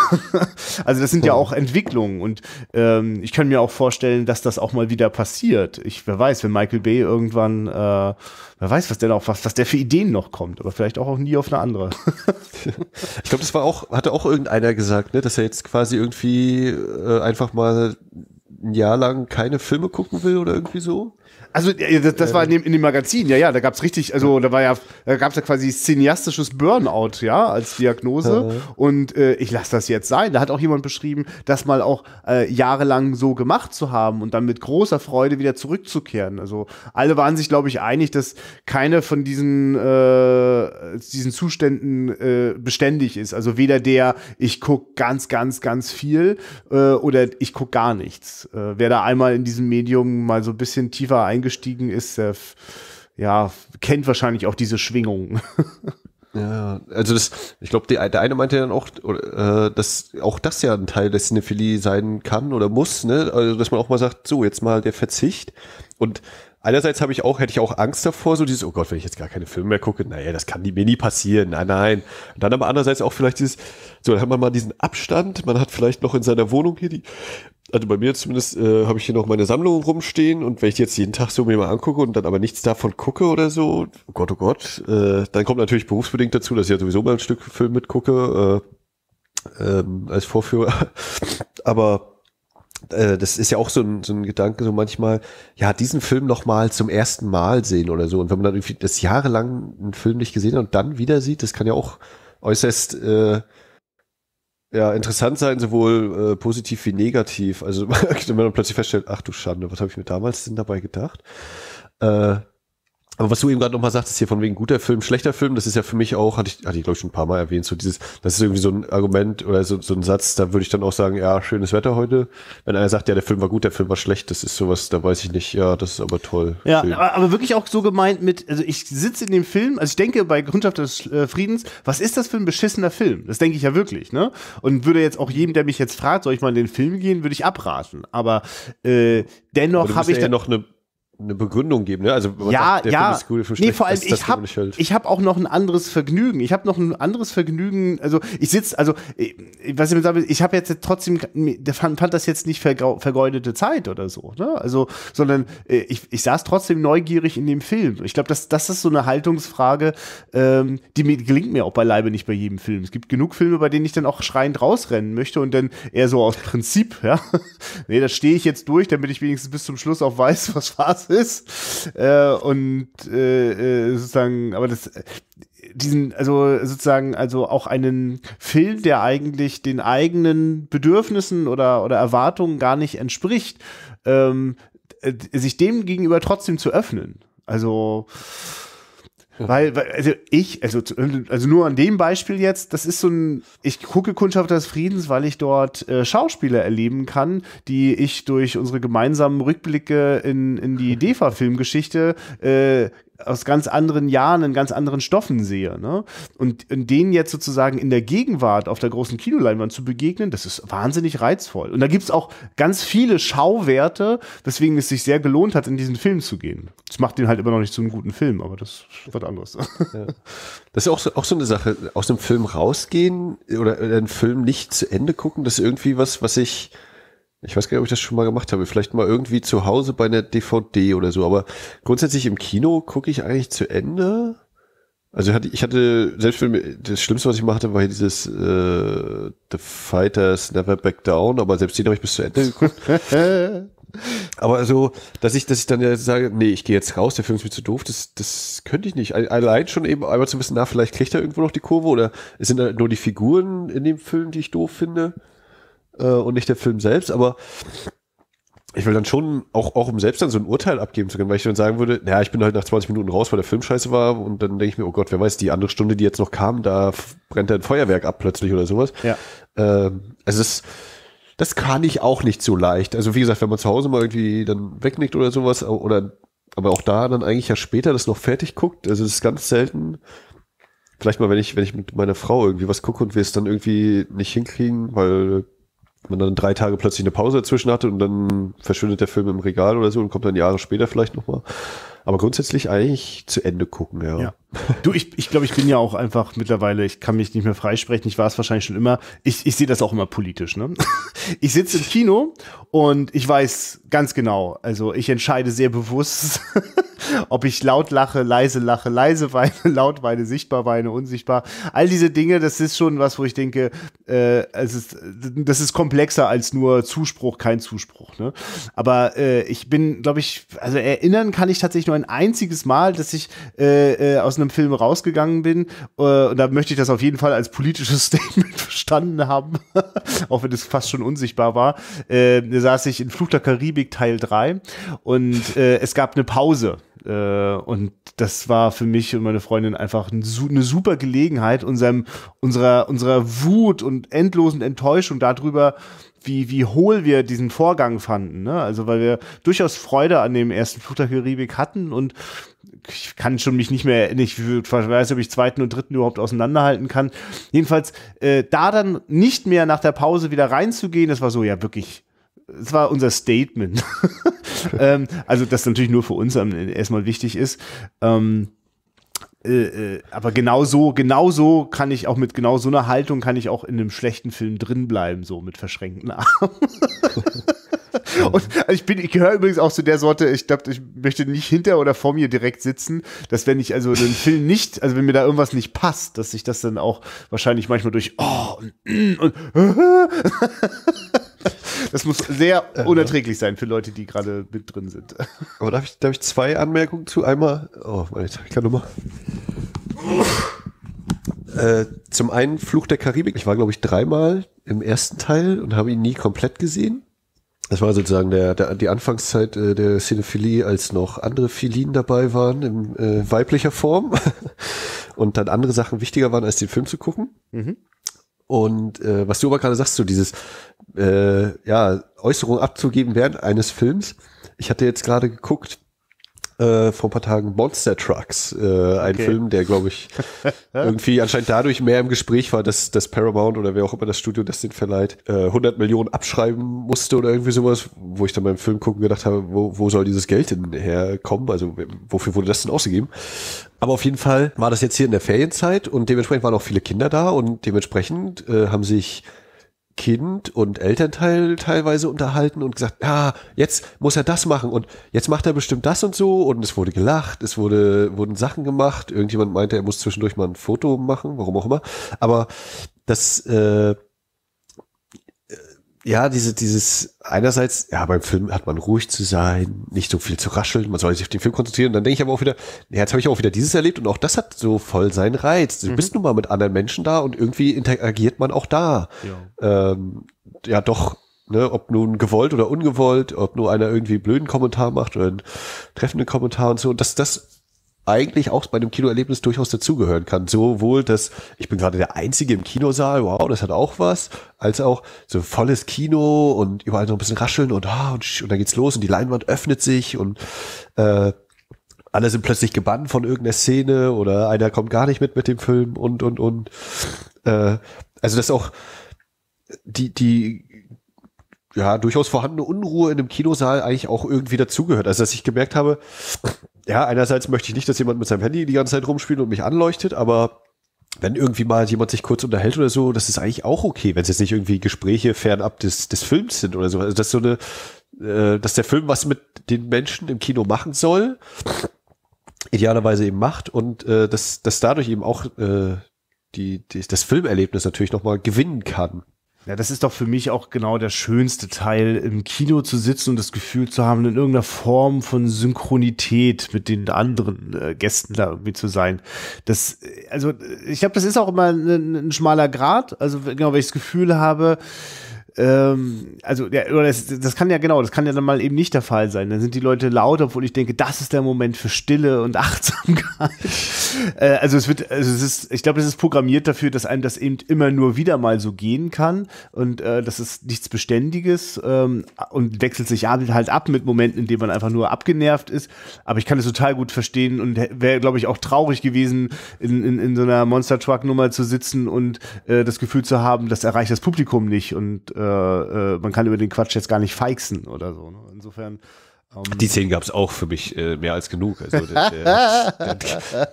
also das sind ja hm. auch Entwicklungen und ähm, ich kann mir auch vorstellen, dass das auch mal wieder passiert. Ich wer weiß, wenn Michael Bay irgendwann, äh, wer weiß, was der noch was, was der für Ideen noch kommt, aber vielleicht auch, auch nie auf eine andere. ich glaube, das war auch hatte auch irgendeiner gesagt, ne, dass er jetzt quasi irgendwie äh, einfach mal ein Jahr lang keine Filme gucken will oder irgendwie so. Also äh, das, das äh, war in dem, in dem, Magazin, ja, ja, da gab es richtig, also da war ja, da gab es ja quasi cineastisches Burnout, ja, als Diagnose. Und äh, ich lasse das jetzt sein. Da hat auch jemand beschrieben, das mal auch äh, jahrelang so gemacht zu haben und dann mit großer Freude wieder zurückzukehren. Also alle waren sich, glaube ich, einig, dass keine von diesen, äh, diesen Zuständen äh, beständig ist. Also weder der, ich gucke ganz, ganz, ganz viel äh, oder ich gucke gar nichts. Äh, wer da einmal in diesem Medium mal so ein bisschen tiefer eingeht, eingestiegen ist, der ja, kennt wahrscheinlich auch diese Schwingung. Ja, also das, ich glaube, der, eine meinte dann auch, äh, dass auch das ja ein Teil der Cinephilie sein kann oder muss, ne? Also dass man auch mal sagt, so, jetzt mal der Verzicht. Und einerseits habe ich auch, hätte ich auch Angst davor, so dieses, oh Gott, wenn ich jetzt gar keine Filme mehr gucke, naja, das kann mir nie passieren, nein, nein. Und dann aber andererseits auch vielleicht dieses, so, dann hat man mal diesen Abstand, man hat vielleicht noch in seiner Wohnung hier die also bei mir zumindest äh, habe ich hier noch meine Sammlung rumstehen und wenn ich die jetzt jeden Tag so mir mal angucke und dann aber nichts davon gucke oder so, oh Gott, oh Gott, äh, dann kommt natürlich berufsbedingt dazu, dass ich ja sowieso mal ein Stück Film mitgucke äh, ähm, als Vorführer. aber äh, das ist ja auch so ein, so ein Gedanke, so manchmal, ja, diesen Film nochmal zum ersten Mal sehen oder so. Und wenn man dann irgendwie das jahrelang einen Film nicht gesehen hat und dann wieder sieht, das kann ja auch äußerst äh, ja, interessant sein, sowohl äh, positiv wie negativ. Also wenn man plötzlich feststellt, ach du Schande, was habe ich mir damals denn dabei gedacht? Äh, aber was du eben gerade nochmal sagtest hier von wegen guter Film, schlechter Film, das ist ja für mich auch, hatte ich, hatte ich glaube ich schon ein paar Mal erwähnt, so dieses, das ist irgendwie so ein Argument oder so, so ein Satz, da würde ich dann auch sagen, ja, schönes Wetter heute. Wenn einer sagt, ja, der Film war gut, der Film war schlecht, das ist sowas, da weiß ich nicht, ja, das ist aber toll. Ja, schön. aber wirklich auch so gemeint mit, also ich sitze in dem Film, also ich denke bei Grundschaft des äh, Friedens, was ist das für ein beschissener Film? Das denke ich ja wirklich, ne? Und würde jetzt auch jedem, der mich jetzt fragt, soll ich mal in den Film gehen, würde ich abraten. Aber äh, dennoch habe ich ja dann eh noch eine eine Begründung geben. Ne? Also man ja, sagt, der ja. Film ist cool, Film nee, vor allem ich habe ich habe auch noch ein anderes Vergnügen. Ich habe noch ein anderes Vergnügen. Also ich sitze, also ich, äh, was ich mir sage, ich habe jetzt trotzdem, fand, fand das jetzt nicht vergeudete Zeit oder so. Ne? Also sondern äh, ich, ich saß trotzdem neugierig in dem Film. Ich glaube, das, das ist so eine Haltungsfrage, ähm, die mir, gelingt mir auch beileibe nicht bei jedem Film. Es gibt genug Filme, bei denen ich dann auch schreiend rausrennen möchte und dann eher so aus Prinzip, ja, nee, da stehe ich jetzt durch, damit ich wenigstens bis zum Schluss auch weiß, was Phase ist. Äh, und äh, äh sozusagen, aber das äh, diesen, also sozusagen, also auch einen Film, der eigentlich den eigenen Bedürfnissen oder, oder Erwartungen gar nicht entspricht, ähm, sich dem gegenüber trotzdem zu öffnen. Also weil, weil, also ich, also, also nur an dem Beispiel jetzt, das ist so ein, ich gucke Kundschaft des Friedens, weil ich dort äh, Schauspieler erleben kann, die ich durch unsere gemeinsamen Rückblicke in, in die DEFA-Filmgeschichte äh, aus ganz anderen Jahren in ganz anderen Stoffen sehe. Ne? Und denen jetzt sozusagen in der Gegenwart auf der großen Kinoleinwand zu begegnen, das ist wahnsinnig reizvoll. Und da gibt es auch ganz viele Schauwerte, weswegen es sich sehr gelohnt hat, in diesen Film zu gehen. Das macht den halt immer noch nicht zu einem guten Film, aber das ist was Ja. Das ist auch so, auch so eine Sache, aus dem Film rausgehen oder einen Film nicht zu Ende gucken, das ist irgendwie was, was ich ich weiß gar nicht, ob ich das schon mal gemacht habe. Vielleicht mal irgendwie zu Hause bei einer DVD oder so. Aber grundsätzlich im Kino gucke ich eigentlich zu Ende. Also hatte, ich hatte, selbst wenn das Schlimmste, was ich machte, war hier dieses äh, The Fighters Never Back Down, aber selbst den habe ich bis zu Ende geguckt. aber also, dass ich, dass ich dann ja sage, nee, ich gehe jetzt raus, der Film ist mir zu doof, das, das könnte ich nicht. Allein schon eben einmal zu wissen, na, vielleicht kriegt er irgendwo noch die Kurve oder es sind halt nur die Figuren in dem Film, die ich doof finde äh, und nicht der Film selbst, aber ich will dann schon, auch, auch um selbst dann so ein Urteil abgeben zu können, weil ich dann sagen würde, naja, ich bin halt nach 20 Minuten raus, weil der Film scheiße war und dann denke ich mir, oh Gott, wer weiß, die andere Stunde, die jetzt noch kam, da brennt ein Feuerwerk ab plötzlich oder sowas. Ja. also es ist, das kann ich auch nicht so leicht. Also wie gesagt, wenn man zu Hause mal irgendwie dann wegnickt oder sowas oder aber auch da dann eigentlich ja später das noch fertig guckt, also das ist ganz selten, vielleicht mal, wenn ich, wenn ich mit meiner Frau irgendwie was gucke und wir es dann irgendwie nicht hinkriegen, weil man dann drei Tage plötzlich eine Pause dazwischen hatte und dann verschwindet der Film im Regal oder so und kommt dann Jahre später vielleicht nochmal. Aber grundsätzlich eigentlich zu Ende gucken, ja. ja. Du, ich, ich glaube, ich bin ja auch einfach mittlerweile, ich kann mich nicht mehr freisprechen, ich war es wahrscheinlich schon immer. Ich, ich sehe das auch immer politisch, ne? Ich sitze im Kino und ich weiß ganz genau, also ich entscheide sehr bewusst, ob ich laut lache, leise lache, leise weine, laut weine, sichtbar weine, unsichtbar. All diese Dinge, das ist schon was, wo ich denke, äh, es ist, das ist komplexer als nur Zuspruch, kein Zuspruch. Ne? Aber äh, ich bin, glaube ich, also erinnern kann ich tatsächlich nur ein einziges Mal, dass ich äh, äh aus einer einem Film rausgegangen bin. Äh, und da möchte ich das auf jeden Fall als politisches Statement verstanden haben, auch wenn es fast schon unsichtbar war. Äh, da saß ich in Fluch der Karibik Teil 3 und äh, es gab eine Pause äh, und das war für mich und meine Freundin einfach eine super Gelegenheit, unserem, unserer, unserer Wut und endlosen Enttäuschung darüber, wie, wie hohl wir diesen Vorgang fanden. Ne? Also weil wir durchaus Freude an dem ersten Flugtag Karibik hatten und ich kann schon mich nicht mehr, ich weiß, ob ich zweiten und dritten überhaupt auseinanderhalten kann. Jedenfalls, äh, da dann nicht mehr nach der Pause wieder reinzugehen, das war so ja wirklich das war unser Statement. ähm, also, das natürlich nur für uns erstmal wichtig ist. Ähm, äh, äh, aber genau so, genau so kann ich auch mit genau so einer Haltung kann ich auch in einem schlechten Film drin bleiben, so mit verschränkten Armen. Und also ich bin, ich gehöre übrigens auch zu der Sorte, ich glaube, ich möchte nicht hinter oder vor mir direkt sitzen, dass wenn ich also den Film nicht, also wenn mir da irgendwas nicht passt, dass ich das dann auch wahrscheinlich manchmal durch oh und, mm, und Das muss sehr unerträglich sein für Leute, die gerade mit drin sind. Aber darf ich, darf ich zwei Anmerkungen zu? Einmal, oh, meine Taschenlampe. Äh, zum einen Fluch der Karibik. Ich war, glaube ich, dreimal im ersten Teil und habe ihn nie komplett gesehen. Das war sozusagen der, der, die Anfangszeit äh, der Cinephilie, als noch andere Philien dabei waren, in äh, weiblicher Form. Und dann andere Sachen wichtiger waren, als den Film zu gucken. Mhm. Und äh, was du aber gerade sagst, so dieses äh, ja, Äußerung abzugeben während eines Films. Ich hatte jetzt gerade geguckt, äh, vor ein paar Tagen Monster Trucks, äh, ein okay. Film, der, glaube ich, irgendwie anscheinend dadurch mehr im Gespräch war, dass, dass Paramount oder wer auch immer das Studio das den verleiht, äh, 100 Millionen abschreiben musste oder irgendwie sowas, wo ich dann beim Film gucken gedacht habe, wo, wo soll dieses Geld denn herkommen? Also wofür wurde das denn ausgegeben? Aber auf jeden Fall war das jetzt hier in der Ferienzeit und dementsprechend waren auch viele Kinder da und dementsprechend äh, haben sich Kind und Elternteil teilweise unterhalten und gesagt, ja, jetzt muss er das machen und jetzt macht er bestimmt das und so und es wurde gelacht, es wurde, wurden Sachen gemacht, irgendjemand meinte, er muss zwischendurch mal ein Foto machen, warum auch immer, aber das, äh, ja, diese, dieses, einerseits, ja, beim Film hat man ruhig zu sein, nicht so viel zu rascheln, man soll sich auf den Film konzentrieren. Und dann denke ich aber auch wieder, ja, jetzt habe ich auch wieder dieses erlebt und auch das hat so voll seinen Reiz. Du mhm. bist nun mal mit anderen Menschen da und irgendwie interagiert man auch da. Ja, ähm, ja doch, ne, ob nun gewollt oder ungewollt, ob nur einer irgendwie blöden Kommentar macht oder einen treffenden Kommentar und so. Und das, das eigentlich auch bei dem Kinoerlebnis durchaus dazugehören kann. Sowohl dass ich bin gerade der Einzige im Kinosaal, wow, das hat auch was, als auch so volles Kino und überall so ein bisschen rascheln und, ah, und, und da geht's los und die Leinwand öffnet sich und äh, alle sind plötzlich gebannt von irgendeiner Szene oder einer kommt gar nicht mit mit dem Film und, und, und. Äh, also das auch die, die ja, durchaus vorhandene Unruhe in einem Kinosaal eigentlich auch irgendwie dazugehört. Also, dass ich gemerkt habe, ja, einerseits möchte ich nicht, dass jemand mit seinem Handy die ganze Zeit rumspielt und mich anleuchtet, aber wenn irgendwie mal jemand sich kurz unterhält oder so, das ist eigentlich auch okay, wenn es jetzt nicht irgendwie Gespräche fernab des, des Films sind oder so. Also das so eine, äh, dass der Film was mit den Menschen im Kino machen soll, idealerweise eben macht und äh, dass, dass dadurch eben auch äh, die, die, das Filmerlebnis natürlich nochmal gewinnen kann. Ja, das ist doch für mich auch genau der schönste Teil, im Kino zu sitzen und das Gefühl zu haben, in irgendeiner Form von Synchronität mit den anderen äh, Gästen da irgendwie zu sein. Das, äh, also ich glaube, das ist auch immer ein, ein schmaler Grad. Also genau, weil ich das Gefühl habe, äh, ähm, also ja, das, das, kann ja genau, das kann ja dann mal eben nicht der Fall sein. Dann sind die Leute laut, obwohl ich denke, das ist der Moment für Stille und Achtsamkeit. äh, also es wird, also es ist, ich glaube, es ist programmiert dafür, dass einem das eben immer nur wieder mal so gehen kann und äh, das ist nichts Beständiges ähm, und wechselt sich halt, halt ab mit Momenten, in denen man einfach nur abgenervt ist. Aber ich kann es total gut verstehen und wäre, glaube ich, auch traurig gewesen, in, in, in so einer Monster Truck Nummer zu sitzen und äh, das Gefühl zu haben, das erreicht das Publikum nicht und äh, äh, äh, man kann über den Quatsch jetzt gar nicht feixen oder so. Ne? Insofern. Um ähm, die Szenen gab es auch für mich äh, mehr als genug. Also, das,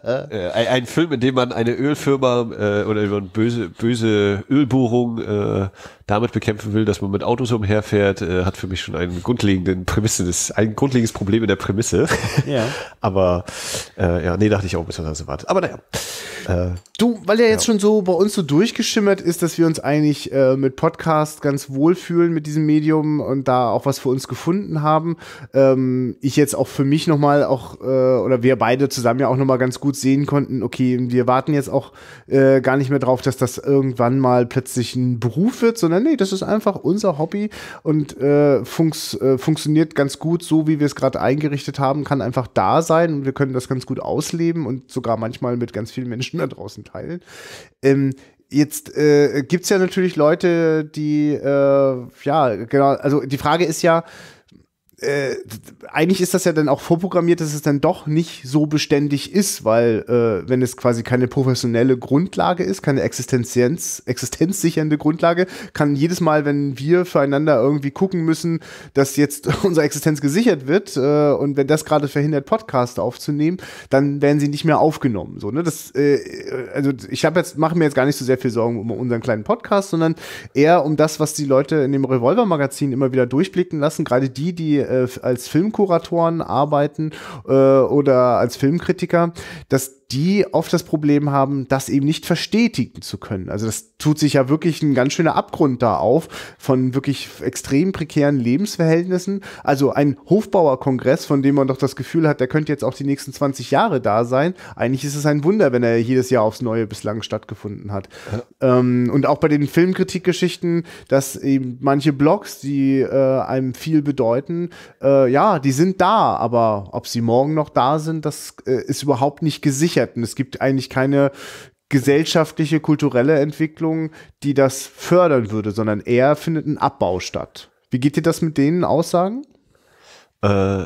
äh, äh ein Film, in dem man eine Ölfirma äh, oder über eine böse, böse Ölbohrung damit bekämpfen will, dass man mit Autos umherfährt, äh, hat für mich schon einen grundlegenden Prämisse, das, ein grundlegendes Problem in der Prämisse. Ja. Aber äh, ja, nee, dachte ich auch ein bisschen erwartet. Aber naja. Äh, du, weil ja. jetzt schon so bei uns so durchgeschimmert ist, dass wir uns eigentlich äh, mit Podcast ganz wohlfühlen mit diesem Medium und da auch was für uns gefunden haben. Ähm, ich jetzt auch für mich nochmal auch, äh, oder wir beide zusammen ja auch nochmal ganz gut sehen konnten, okay, wir warten jetzt auch äh, gar nicht mehr drauf, dass das irgendwann mal plötzlich ein Beruf wird, sondern sondern nee, das ist einfach unser Hobby und äh, funks, äh, funktioniert ganz gut so, wie wir es gerade eingerichtet haben, kann einfach da sein und wir können das ganz gut ausleben und sogar manchmal mit ganz vielen Menschen da draußen teilen. Ähm, Jetzt äh, gibt es ja natürlich Leute, die, äh, ja, genau, also die Frage ist ja, äh, eigentlich ist das ja dann auch vorprogrammiert, dass es dann doch nicht so beständig ist, weil äh, wenn es quasi keine professionelle Grundlage ist, keine Existenz, existenzsichernde Grundlage, kann jedes Mal, wenn wir füreinander irgendwie gucken müssen, dass jetzt unsere Existenz gesichert wird äh, und wenn das gerade verhindert, Podcasts aufzunehmen, dann werden sie nicht mehr aufgenommen. So, ne? das, äh, äh also ich habe jetzt mache mir jetzt gar nicht so sehr viel Sorgen um unseren kleinen Podcast, sondern eher um das, was die Leute in dem Revolver-Magazin immer wieder durchblicken lassen, gerade die, die äh, als Filmkuratoren arbeiten äh, oder als Filmkritiker, dass die oft das Problem haben, das eben nicht verstetigen zu können. Also das tut sich ja wirklich ein ganz schöner Abgrund da auf von wirklich extrem prekären Lebensverhältnissen. Also ein Hofbauerkongress, von dem man doch das Gefühl hat, der könnte jetzt auch die nächsten 20 Jahre da sein. Eigentlich ist es ein Wunder, wenn er jedes Jahr aufs Neue bislang stattgefunden hat. Ja. Ähm, und auch bei den Filmkritikgeschichten, dass eben manche Blogs, die äh, einem viel bedeuten, äh, ja, die sind da, aber ob sie morgen noch da sind, das äh, ist überhaupt nicht gesichert. Captain. Es gibt eigentlich keine gesellschaftliche, kulturelle Entwicklung, die das fördern würde, sondern eher findet ein Abbau statt. Wie geht dir das mit denen Aussagen? Äh,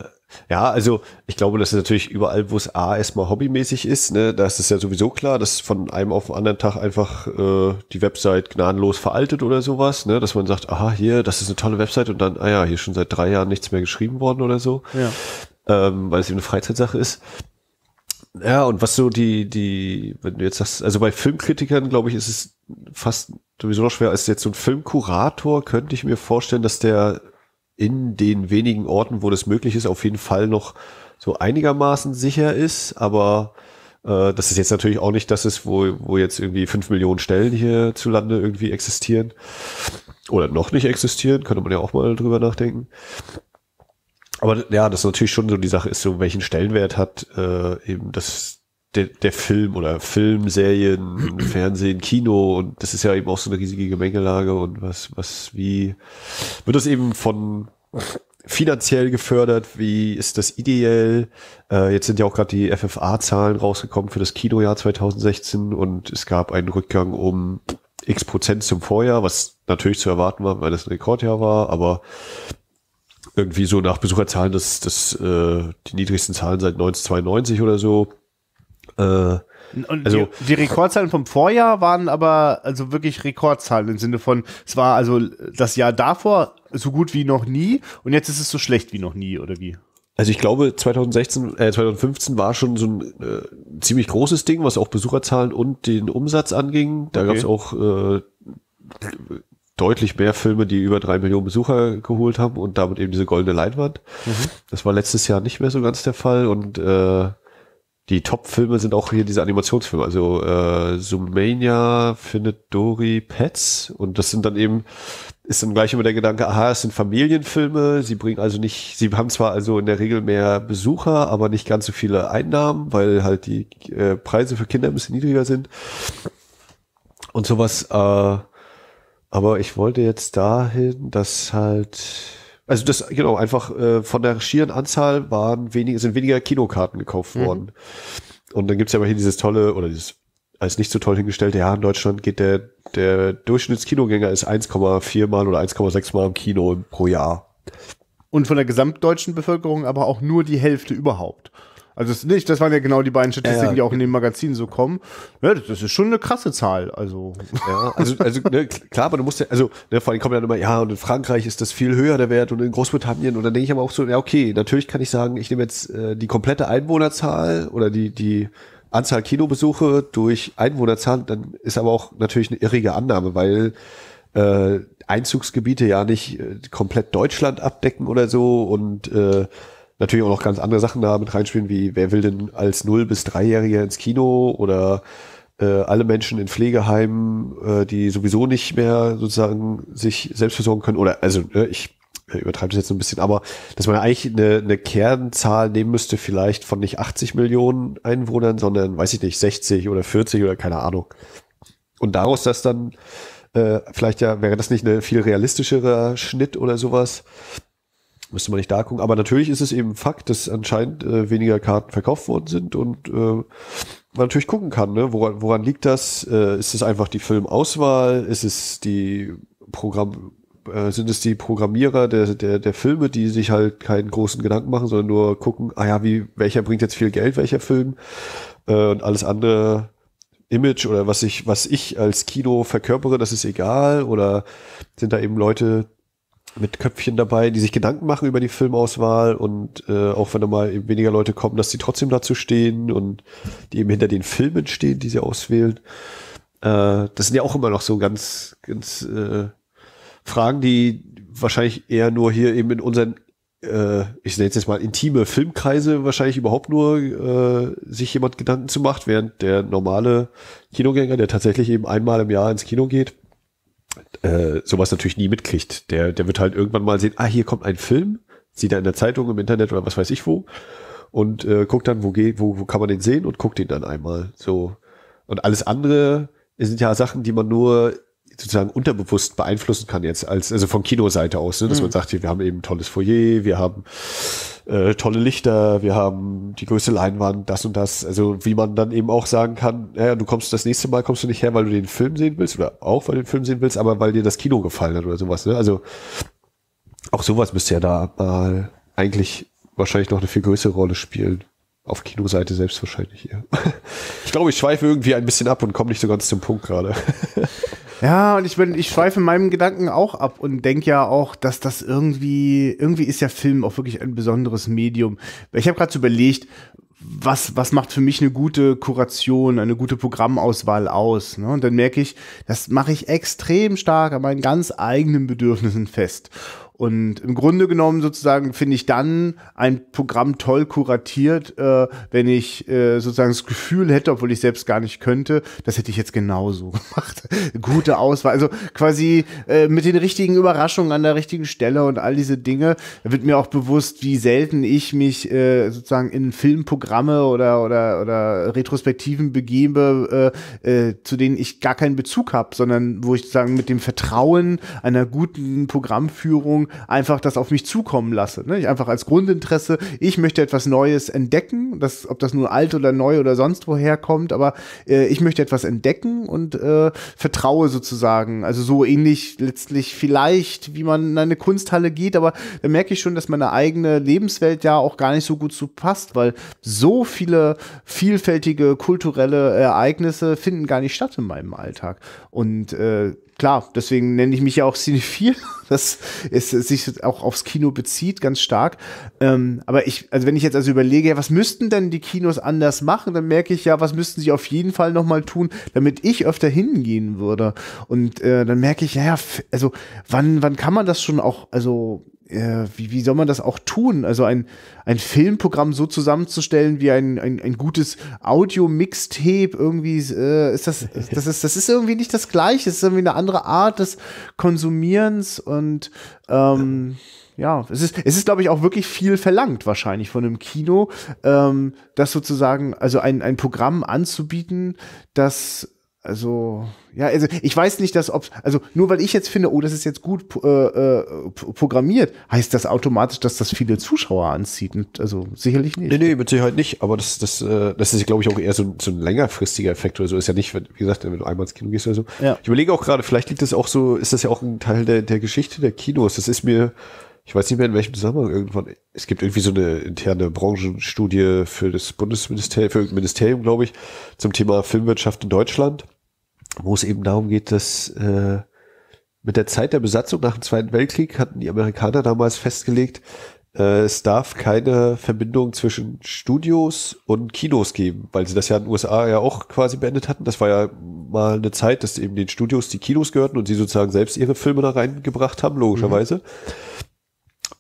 ja, also ich glaube, das ist natürlich überall, wo es A erstmal hobbymäßig ist, ne, da ist es ja sowieso klar, dass von einem auf den anderen Tag einfach äh, die Website gnadenlos veraltet oder sowas, ne, dass man sagt, aha, hier, das ist eine tolle Website und dann, ah ja, hier schon seit drei Jahren nichts mehr geschrieben worden oder so, ja. ähm, weil es eben eine Freizeitsache ist. Ja, und was so die, die, wenn du jetzt das, also bei Filmkritikern, glaube ich, ist es fast sowieso noch schwer, als jetzt so ein Filmkurator könnte ich mir vorstellen, dass der in den wenigen Orten, wo das möglich ist, auf jeden Fall noch so einigermaßen sicher ist, aber äh, das ist jetzt natürlich auch nicht das ist, wo, wo jetzt irgendwie fünf Millionen Stellen hier zulande irgendwie existieren oder noch nicht existieren, könnte man ja auch mal drüber nachdenken. Aber ja, das ist natürlich schon so die Sache, ist so, welchen Stellenwert hat äh, eben das der, der Film oder Film, Serien, Fernsehen, Kino und das ist ja eben auch so eine riesige Gemengelage und was, was, wie wird das eben von finanziell gefördert? Wie ist das ideell? Äh, jetzt sind ja auch gerade die FFA-Zahlen rausgekommen für das Kinojahr 2016 und es gab einen Rückgang um x Prozent zum Vorjahr, was natürlich zu erwarten war, weil das ein Rekordjahr war, aber irgendwie so nach Besucherzahlen, das, das äh, die niedrigsten Zahlen seit 1992 oder so. Äh, und also, die, die, Rekordzahlen vom Vorjahr waren aber also wirklich Rekordzahlen im Sinne von, es war also das Jahr davor so gut wie noch nie und jetzt ist es so schlecht wie noch nie, oder wie? Also ich glaube, 2016, äh, 2015 war schon so ein äh, ziemlich großes Ding, was auch Besucherzahlen und den Umsatz anging. Da okay. gab es auch äh, deutlich mehr Filme, die über drei Millionen Besucher geholt haben und damit eben diese goldene Leinwand. Mhm. Das war letztes Jahr nicht mehr so ganz der Fall und äh, die Top-Filme sind auch hier diese Animationsfilme. Also äh, Zoomania findet Dory Pets und das sind dann eben, ist dann gleich immer der Gedanke, aha, es sind Familienfilme, sie bringen also nicht, sie haben zwar also in der Regel mehr Besucher, aber nicht ganz so viele Einnahmen, weil halt die äh, Preise für Kinder ein bisschen niedriger sind. Und sowas, äh, aber ich wollte jetzt dahin, dass halt, also das, genau, einfach äh, von der schieren Anzahl waren weniger, sind weniger Kinokarten gekauft mhm. worden. Mhm. Und dann gibt's ja immerhin dieses tolle, oder dieses als nicht so toll hingestellte, ja, in Deutschland geht der, der Durchschnittskinogänger ist 1,4 Mal oder 1,6 Mal im Kino pro Jahr. Und von der gesamtdeutschen Bevölkerung aber auch nur die Hälfte überhaupt. Also das nicht, das waren ja genau die beiden Statistiken, ja, ja. die auch in den Magazinen so kommen. Ja, das ist schon eine krasse Zahl. Also, ja, also, also ne, klar, aber du musst ja, also ne, vor allem kommen dann immer, ja, und in Frankreich ist das viel höher der Wert und in Großbritannien. Und dann denke ich aber auch so, ja, okay, natürlich kann ich sagen, ich nehme jetzt äh, die komplette Einwohnerzahl oder die, die Anzahl Kinobesuche durch Einwohnerzahl, dann ist aber auch natürlich eine irrige Annahme, weil äh, Einzugsgebiete ja nicht äh, komplett Deutschland abdecken oder so und äh, natürlich auch noch ganz andere Sachen da mit reinspielen, wie wer will denn als null bis dreijähriger ins Kino oder äh, alle Menschen in Pflegeheimen, äh, die sowieso nicht mehr sozusagen sich selbst versorgen können oder also ne, äh, ich übertreibe das jetzt ein bisschen, aber dass man eigentlich eine, eine Kernzahl nehmen müsste, vielleicht von nicht 80 Millionen Einwohnern, sondern weiß ich nicht, 60 oder 40 oder keine Ahnung. Und daraus das dann, äh, vielleicht ja, wäre das nicht eine viel realistischere Schnitt oder sowas, müsste man nicht da gucken. Aber natürlich ist es eben Fakt, dass anscheinend äh, weniger Karten verkauft worden sind und äh, man natürlich gucken kann, ne? woran, woran liegt das? Äh, ist es einfach die Filmauswahl? Ist es die Programm äh, sind es die Programmierer der, der, der Filme, die sich halt keinen großen Gedanken machen, sondern nur gucken, ah ja, wie, welcher bringt jetzt viel Geld, welcher Film äh, und alles andere Image oder was ich, was ich als Kino verkörpere, das ist egal oder sind da eben Leute, mit Köpfchen dabei, die sich Gedanken machen über die Filmauswahl und äh, auch wenn da mal weniger Leute kommen, dass die trotzdem dazu stehen und die eben hinter den Filmen stehen, die sie auswählen. Äh, das sind ja auch immer noch so ganz, ganz äh, Fragen, die wahrscheinlich eher nur hier eben in unseren, äh, ich nenne es jetzt mal intime Filmkreise wahrscheinlich überhaupt nur äh, sich jemand Gedanken zu macht, während der normale Kinogänger, der tatsächlich eben einmal im Jahr ins Kino geht, äh, sowas natürlich nie mitkriegt. Der, der wird halt irgendwann mal sehen, ah, hier kommt ein Film, sieht er in der Zeitung, im Internet oder was weiß ich wo und äh, guckt dann, wo geht, wo, wo kann man den sehen und guckt ihn dann einmal. So. Und alles andere sind ja Sachen, die man nur sozusagen unterbewusst beeinflussen kann jetzt, als, also von Kinoseite aus, ne, dass mhm. man sagt, hier, wir haben eben ein tolles Foyer, wir haben äh, tolle Lichter, wir haben die größte Leinwand, das und das. Also wie man dann eben auch sagen kann, naja, du kommst das nächste Mal kommst du nicht her, weil du den Film sehen willst oder auch weil du den Film sehen willst, aber weil dir das Kino gefallen hat oder sowas. Ne? Also auch sowas müsste ja da mal eigentlich wahrscheinlich noch eine viel größere Rolle spielen. Auf Kinoseite selbst wahrscheinlich eher. Ich glaube, ich schweife irgendwie ein bisschen ab und komme nicht so ganz zum Punkt gerade. Ja, und ich bin, ich schweife in meinem Gedanken auch ab und denke ja auch, dass das irgendwie, irgendwie ist ja Film auch wirklich ein besonderes Medium. Ich habe gerade so überlegt, was, was macht für mich eine gute Kuration, eine gute Programmauswahl aus? Ne? Und dann merke ich, das mache ich extrem stark an meinen ganz eigenen Bedürfnissen fest. Und im Grunde genommen sozusagen finde ich dann ein Programm toll kuratiert, äh, wenn ich äh, sozusagen das Gefühl hätte, obwohl ich selbst gar nicht könnte, das hätte ich jetzt genauso gemacht. Gute Auswahl. Also quasi äh, mit den richtigen Überraschungen an der richtigen Stelle und all diese Dinge wird mir auch bewusst, wie selten ich mich äh, sozusagen in Filmprogramme oder, oder, oder Retrospektiven begebe, äh, äh, zu denen ich gar keinen Bezug habe, sondern wo ich sozusagen mit dem Vertrauen einer guten Programmführung Richtung einfach das auf mich zukommen lasse. Ne? Ich einfach als Grundinteresse, ich möchte etwas Neues entdecken, das, ob das nun alt oder neu oder sonst woher kommt, aber äh, ich möchte etwas entdecken und äh, vertraue sozusagen. Also so ähnlich letztlich vielleicht, wie man in eine Kunsthalle geht, aber da merke ich schon, dass meine eigene Lebenswelt ja auch gar nicht so gut zu passt, weil so viele vielfältige kulturelle Ereignisse finden gar nicht statt in meinem Alltag. Und äh, klar, deswegen nenne ich mich ja auch Cinephil, dass es sich auch aufs Kino bezieht, ganz stark. Ähm, aber ich, also wenn ich jetzt also überlege, ja, was müssten denn die Kinos anders machen, dann merke ich ja, was müssten sie auf jeden Fall nochmal tun, damit ich öfter hingehen würde. Und äh, dann merke ich, naja, also wann, wann kann man das schon auch, also äh, wie, wie soll man das auch tun? Also ein, ein Filmprogramm so zusammenzustellen wie ein, ein, ein gutes Audio-Mixtape, irgendwie äh, ist das, das ist, das ist irgendwie nicht das Gleiche, es ist irgendwie eine andere Art des Konsumierens und ähm, ja, es ist, es ist, glaube ich, auch wirklich viel verlangt wahrscheinlich von einem Kino, ähm, das sozusagen, also ein, ein Programm anzubieten, das also, ja, also ich weiß nicht, dass ob, also nur weil ich jetzt finde, oh, das ist jetzt gut äh, äh programmiert, heißt das automatisch, dass das viele Zuschauer anzieht. Und also sicherlich nicht. Nee, nee, mit Sicherheit nicht. Aber das, das, äh, das ist, glaube ich, auch eher so, so ein längerfristiger Effekt oder so. Ist ja nicht, wie gesagt, wenn du einmal ins Kino gehst oder so. Ja. Ich überlege auch gerade, vielleicht liegt das auch so, ist das ja auch ein Teil der, der Geschichte der Kinos. Das ist mir ich weiß nicht mehr in welchem Zusammenhang irgendwann, es gibt irgendwie so eine interne Branchenstudie für das Bundesministerium, für irgendein Ministerium, glaube ich, zum Thema Filmwirtschaft in Deutschland, wo es eben darum geht, dass äh, mit der Zeit der Besatzung nach dem Zweiten Weltkrieg hatten die Amerikaner damals festgelegt, äh, es darf keine Verbindung zwischen Studios und Kinos geben, weil sie das ja in den USA ja auch quasi beendet hatten. Das war ja mal eine Zeit, dass eben den Studios die Kinos gehörten und sie sozusagen selbst ihre Filme da reingebracht haben, logischerweise. Mhm.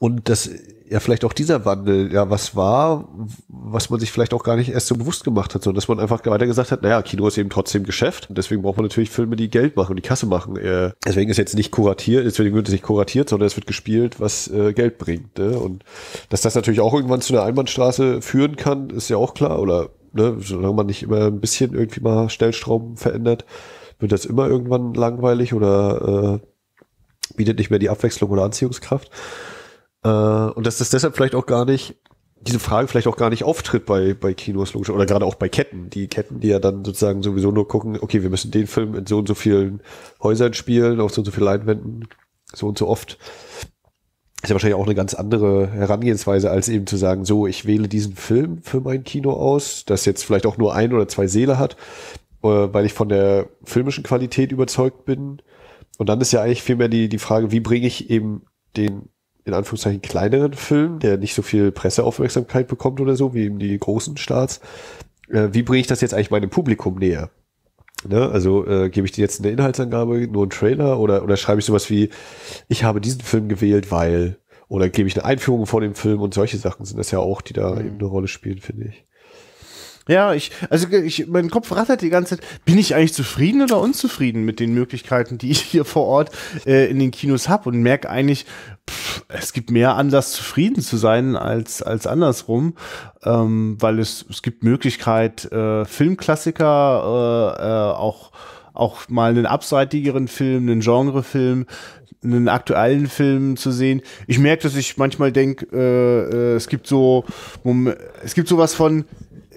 Und dass ja vielleicht auch dieser Wandel ja was war, was man sich vielleicht auch gar nicht erst so bewusst gemacht hat, sondern dass man einfach weiter gesagt hat, naja, Kino ist eben trotzdem Geschäft. Und deswegen braucht man natürlich Filme, die Geld machen und die Kasse machen. Äh, deswegen ist jetzt nicht kuratiert, deswegen wird es nicht kuratiert, sondern es wird gespielt, was äh, Geld bringt. Ne? Und dass das natürlich auch irgendwann zu einer Einbahnstraße führen kann, ist ja auch klar. Oder ne, solange man nicht immer ein bisschen irgendwie mal Stellstrom verändert, wird das immer irgendwann langweilig oder äh, bietet nicht mehr die Abwechslung oder Anziehungskraft. Äh, und dass das deshalb vielleicht auch gar nicht, diese Frage vielleicht auch gar nicht auftritt bei, bei Kinos logisch oder gerade auch bei Ketten. Die Ketten, die ja dann sozusagen sowieso nur gucken, okay, wir müssen den Film in so und so vielen Häusern spielen, auf so und so vielen Leinwänden, so und so oft. Ist ja wahrscheinlich auch eine ganz andere Herangehensweise, als eben zu sagen, so, ich wähle diesen Film für mein Kino aus, das jetzt vielleicht auch nur ein oder zwei Seele hat, äh, weil ich von der filmischen Qualität überzeugt bin. Und dann ist ja eigentlich vielmehr die, die Frage, wie bringe ich eben den in Anführungszeichen kleineren Film, der nicht so viel Presseaufmerksamkeit bekommt oder so, wie eben die großen Starts, äh, wie bringe ich das jetzt eigentlich meinem Publikum näher? Ne? Also äh, gebe ich dir jetzt eine Inhaltsangabe, nur einen Trailer oder, oder schreibe ich sowas wie, ich habe diesen Film gewählt, weil, oder gebe ich eine Einführung vor dem Film und solche Sachen sind das ja auch, die da mhm. eben eine Rolle spielen, finde ich. Ja, ich, also ich, mein Kopf rattert die ganze Zeit. Bin ich eigentlich zufrieden oder unzufrieden mit den Möglichkeiten, die ich hier vor Ort äh, in den Kinos habe und merke eigentlich, pff, es gibt mehr Anlass, zufrieden zu sein als, als andersrum, ähm, weil es, es gibt Möglichkeit, äh, Filmklassiker, äh, äh, auch, auch mal einen abseitigeren Film, einen Genrefilm, einen aktuellen Film zu sehen. Ich merke, dass ich manchmal denke, äh, äh, es gibt so, es gibt sowas von,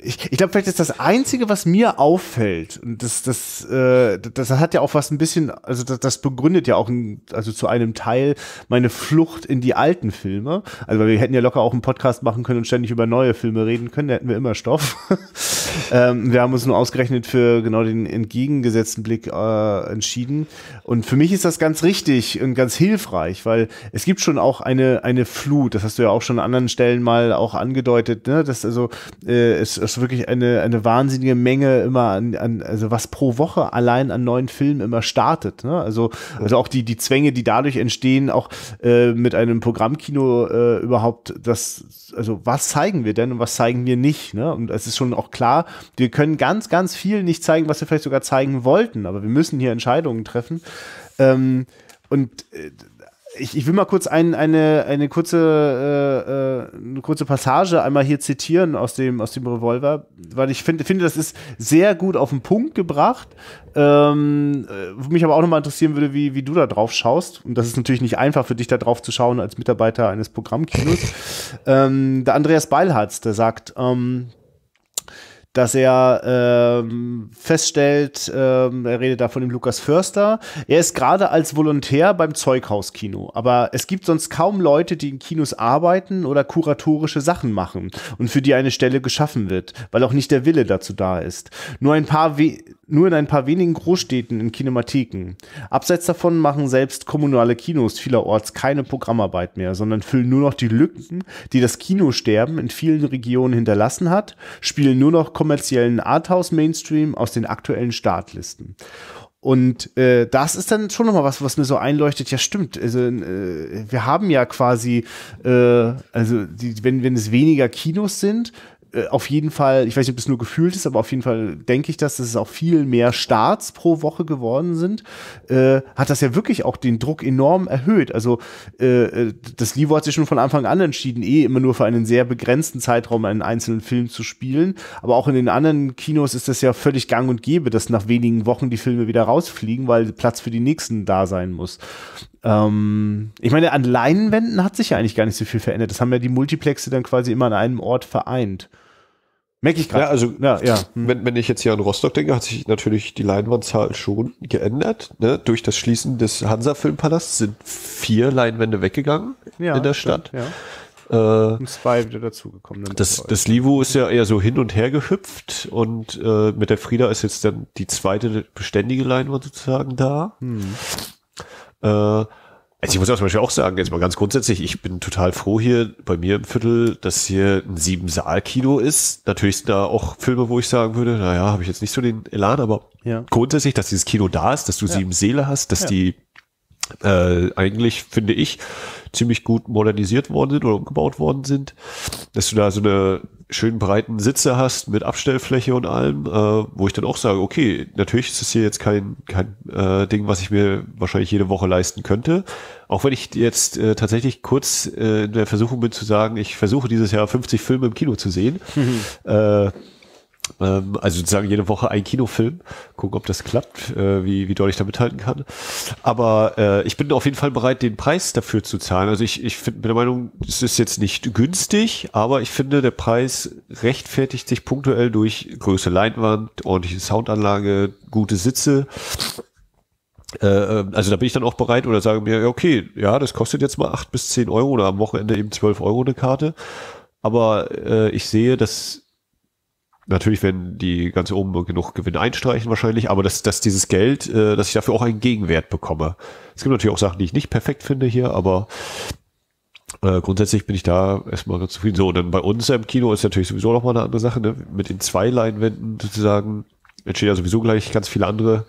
ich, ich glaube, vielleicht ist das Einzige, was mir auffällt, und das, das, äh, das hat ja auch was ein bisschen, also das, das begründet ja auch ein, also zu einem Teil meine Flucht in die alten Filme. Also wir hätten ja locker auch einen Podcast machen können und ständig über neue Filme reden können, da hätten wir immer Stoff. ähm, wir haben uns nur ausgerechnet für genau den entgegengesetzten Blick äh, entschieden. Und für mich ist das ganz richtig und ganz hilfreich, weil es gibt schon auch eine, eine Flut, das hast du ja auch schon an anderen Stellen mal auch angedeutet, ne? dass also äh, es ist wirklich eine, eine wahnsinnige Menge immer an, an, also was pro Woche allein an neuen Filmen immer startet. Ne? Also, also auch die, die Zwänge, die dadurch entstehen, auch äh, mit einem Programmkino äh, überhaupt das, also was zeigen wir denn und was zeigen wir nicht? Ne? Und es ist schon auch klar, wir können ganz, ganz viel nicht zeigen, was wir vielleicht sogar zeigen wollten, aber wir müssen hier Entscheidungen treffen. Ähm, und äh, ich, ich, will mal kurz ein, eine, eine, kurze, äh, äh eine kurze Passage einmal hier zitieren aus dem, aus dem Revolver, weil ich finde, finde, das ist sehr gut auf den Punkt gebracht. Ähm, äh, mich aber auch nochmal interessieren würde, wie, wie du da drauf schaust. Und das ist natürlich nicht einfach für dich, da drauf zu schauen als Mitarbeiter eines Programmkinos. ähm, der Andreas Beilharz, der sagt, ähm, dass er ähm, feststellt, ähm, er redet da von dem Lukas Förster, er ist gerade als Volontär beim Zeughauskino, aber es gibt sonst kaum Leute, die in Kinos arbeiten oder kuratorische Sachen machen und für die eine Stelle geschaffen wird, weil auch nicht der Wille dazu da ist. Nur ein paar, we nur in ein paar wenigen Großstädten in Kinematiken. Abseits davon machen selbst kommunale Kinos vielerorts keine Programmarbeit mehr, sondern füllen nur noch die Lücken, die das Kinosterben in vielen Regionen hinterlassen hat, spielen nur noch kommerziellen Arthouse-Mainstream aus den aktuellen Startlisten. Und äh, das ist dann schon nochmal was, was mir so einleuchtet. Ja, stimmt. Also äh, wir haben ja quasi, äh, also die, wenn wenn es weniger Kinos sind, äh, auf jeden Fall, ich weiß nicht, ob das nur gefühlt ist, aber auf jeden Fall denke ich, dass, dass es auch viel mehr Starts pro Woche geworden sind, äh, hat das ja wirklich auch den Druck enorm erhöht. Also äh, äh, das Livo hat sich schon von Anfang an entschieden, eh immer nur für einen sehr begrenzten Zeitraum einen einzelnen Film zu spielen. Aber auch in den anderen Kinos ist das ja völlig gang und gäbe, dass nach wenigen Wochen die Filme wieder rausfliegen, weil Platz für die nächsten da sein muss ähm, ich meine, an Leinwänden hat sich ja eigentlich gar nicht so viel verändert. Das haben ja die Multiplexe dann quasi immer an einem Ort vereint. Merke ich gerade. Ja, also, ja, ja. Hm. Wenn, wenn ich jetzt hier an Rostock denke, hat sich natürlich die Leinwandzahl schon geändert. Ne? Durch das Schließen des Hansa-Filmpalasts sind vier Leinwände weggegangen ja, in der Stadt. Stimmt, ja. Äh, und zwei wieder dazugekommen. Das, das Livo ist ja eher so hin und her gehüpft und äh, mit der Frieda ist jetzt dann die zweite beständige Leinwand sozusagen da. Hm. Äh, also ich muss auch zum Beispiel auch sagen, jetzt mal ganz grundsätzlich, ich bin total froh hier bei mir im Viertel, dass hier ein Sieben-Saal-Kino ist. Natürlich sind da auch Filme, wo ich sagen würde, naja, habe ich jetzt nicht so den Elan, aber ja. grundsätzlich, dass dieses Kino da ist, dass du ja. sieben Seele hast, dass ja. die äh, eigentlich, finde ich, ziemlich gut modernisiert worden sind oder umgebaut worden sind. Dass du da so eine schönen breiten Sitze hast mit Abstellfläche und allem, äh, wo ich dann auch sage, okay, natürlich ist es hier jetzt kein, kein äh, Ding, was ich mir wahrscheinlich jede Woche leisten könnte. Auch wenn ich jetzt äh, tatsächlich kurz äh, in der Versuchung bin zu sagen, ich versuche dieses Jahr 50 Filme im Kino zu sehen. Mhm. Äh, ähm, also sozusagen jede Woche ein Kinofilm, gucken, ob das klappt, äh, wie, wie doll ich da mithalten kann. Aber äh, ich bin auf jeden Fall bereit, den Preis dafür zu zahlen. Also ich, ich finde, mit der Meinung, es ist jetzt nicht günstig, aber ich finde, der Preis rechtfertigt sich punktuell durch größere Leinwand, ordentliche Soundanlage, gute Sitze. Äh, ähm, also da bin ich dann auch bereit oder sage mir, okay, ja, das kostet jetzt mal acht bis zehn Euro oder am Wochenende eben zwölf Euro eine Karte. Aber äh, ich sehe, dass Natürlich werden die ganz oben genug Gewinne einstreichen wahrscheinlich, aber dass, dass dieses Geld, äh, dass ich dafür auch einen Gegenwert bekomme. Es gibt natürlich auch Sachen, die ich nicht perfekt finde hier, aber äh, grundsätzlich bin ich da erstmal ganz zufrieden. So, und dann bei uns im Kino ist natürlich sowieso nochmal eine andere Sache, ne? mit den zwei Leinwänden sozusagen entstehen ja sowieso gleich ganz viele andere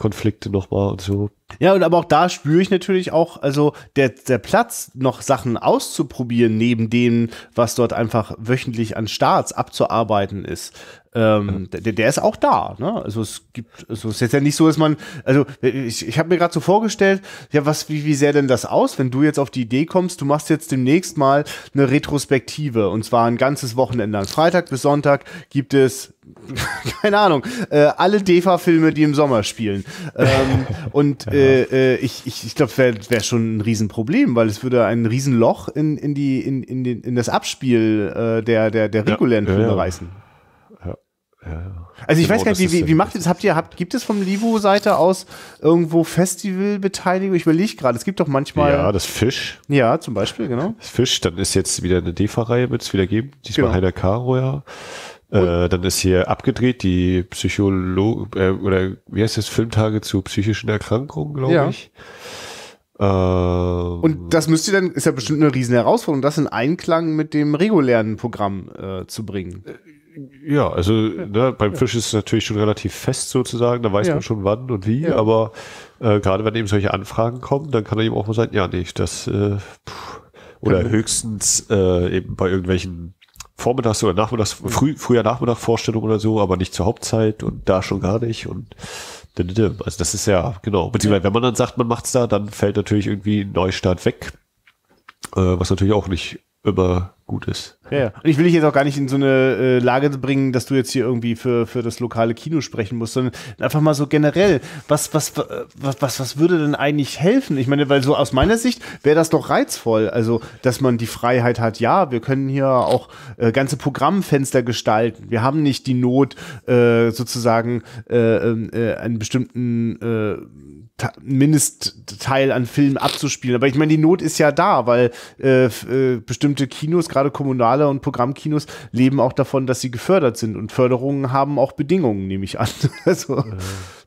Konflikte nochmal und so. Ja, und aber auch da spüre ich natürlich auch, also der, der Platz, noch Sachen auszuprobieren, neben dem, was dort einfach wöchentlich an Starts abzuarbeiten ist. Ähm, ja. der, der ist auch da. Ne? Also es gibt, also es ist jetzt ja nicht so, dass man, also ich, ich habe mir gerade so vorgestellt, ja, was, wie, wie sähe denn das aus, wenn du jetzt auf die Idee kommst, du machst jetzt demnächst mal eine Retrospektive und zwar ein ganzes Wochenende. An Freitag bis Sonntag gibt es keine Ahnung, äh, alle DEFA-Filme, die im Sommer spielen. Ähm, und äh, äh, ich, ich, ich glaube, wäre wär schon ein Riesenproblem, weil es würde ein Riesenloch in, in, die, in, in, den, in das Abspiel äh, der, der, der regulären ja, Filme ja. reißen. Ja, also ich genau, weiß gar nicht, wie, wie, wie macht ihr das? Habt ihr, habt, gibt es vom Livo-Seite aus irgendwo Festivalbeteiligung? Ich überlege gerade, es gibt doch manchmal. Ja, das Fisch. Ja, zum Beispiel, genau. Das Fisch, dann ist jetzt wieder eine DEFA-Reihe, wird es wieder geben. Diesmal genau. Heiner Caro, ja. Äh, dann ist hier abgedreht die Psycholo äh, oder wie heißt das Filmtage zu psychischen Erkrankungen, glaube ja. ich. Ähm, und das müsst ihr dann ist ja bestimmt eine riesen Herausforderung, das in Einklang mit dem regulären Programm äh, zu bringen. Äh, ja, also ne, beim ja. Fisch ist es natürlich schon relativ fest sozusagen, da weiß ja. man schon wann und wie, aber äh, gerade wenn eben solche Anfragen kommen, dann kann er eben auch mal sagen, ja, nicht, das äh, pff, oder höchstens äh, eben bei irgendwelchen Vormittags- oder Nachmittags, mhm. früh, früher Nachmittagvorstellung oder so, aber nicht zur Hauptzeit und da schon gar nicht und also das ist ja, genau. Beziehungsweise, wenn man dann sagt, man macht's da, dann fällt natürlich irgendwie Neustart weg. Äh, was natürlich auch nicht über Gutes. Ja, ja, Und ich will dich jetzt auch gar nicht in so eine äh, Lage bringen, dass du jetzt hier irgendwie für, für das lokale Kino sprechen musst, sondern einfach mal so generell, was, was, was, was, was würde denn eigentlich helfen? Ich meine, weil so aus meiner Sicht wäre das doch reizvoll. Also, dass man die Freiheit hat, ja, wir können hier auch äh, ganze Programmfenster gestalten. Wir haben nicht die Not, äh, sozusagen äh, ähm, äh, einen bestimmten äh, Mindestteil an Filmen abzuspielen. Aber ich meine, die Not ist ja da, weil äh, äh, bestimmte Kinos, gerade kommunale und Programmkinos, leben auch davon, dass sie gefördert sind. Und Förderungen haben auch Bedingungen, nehme ich an. Also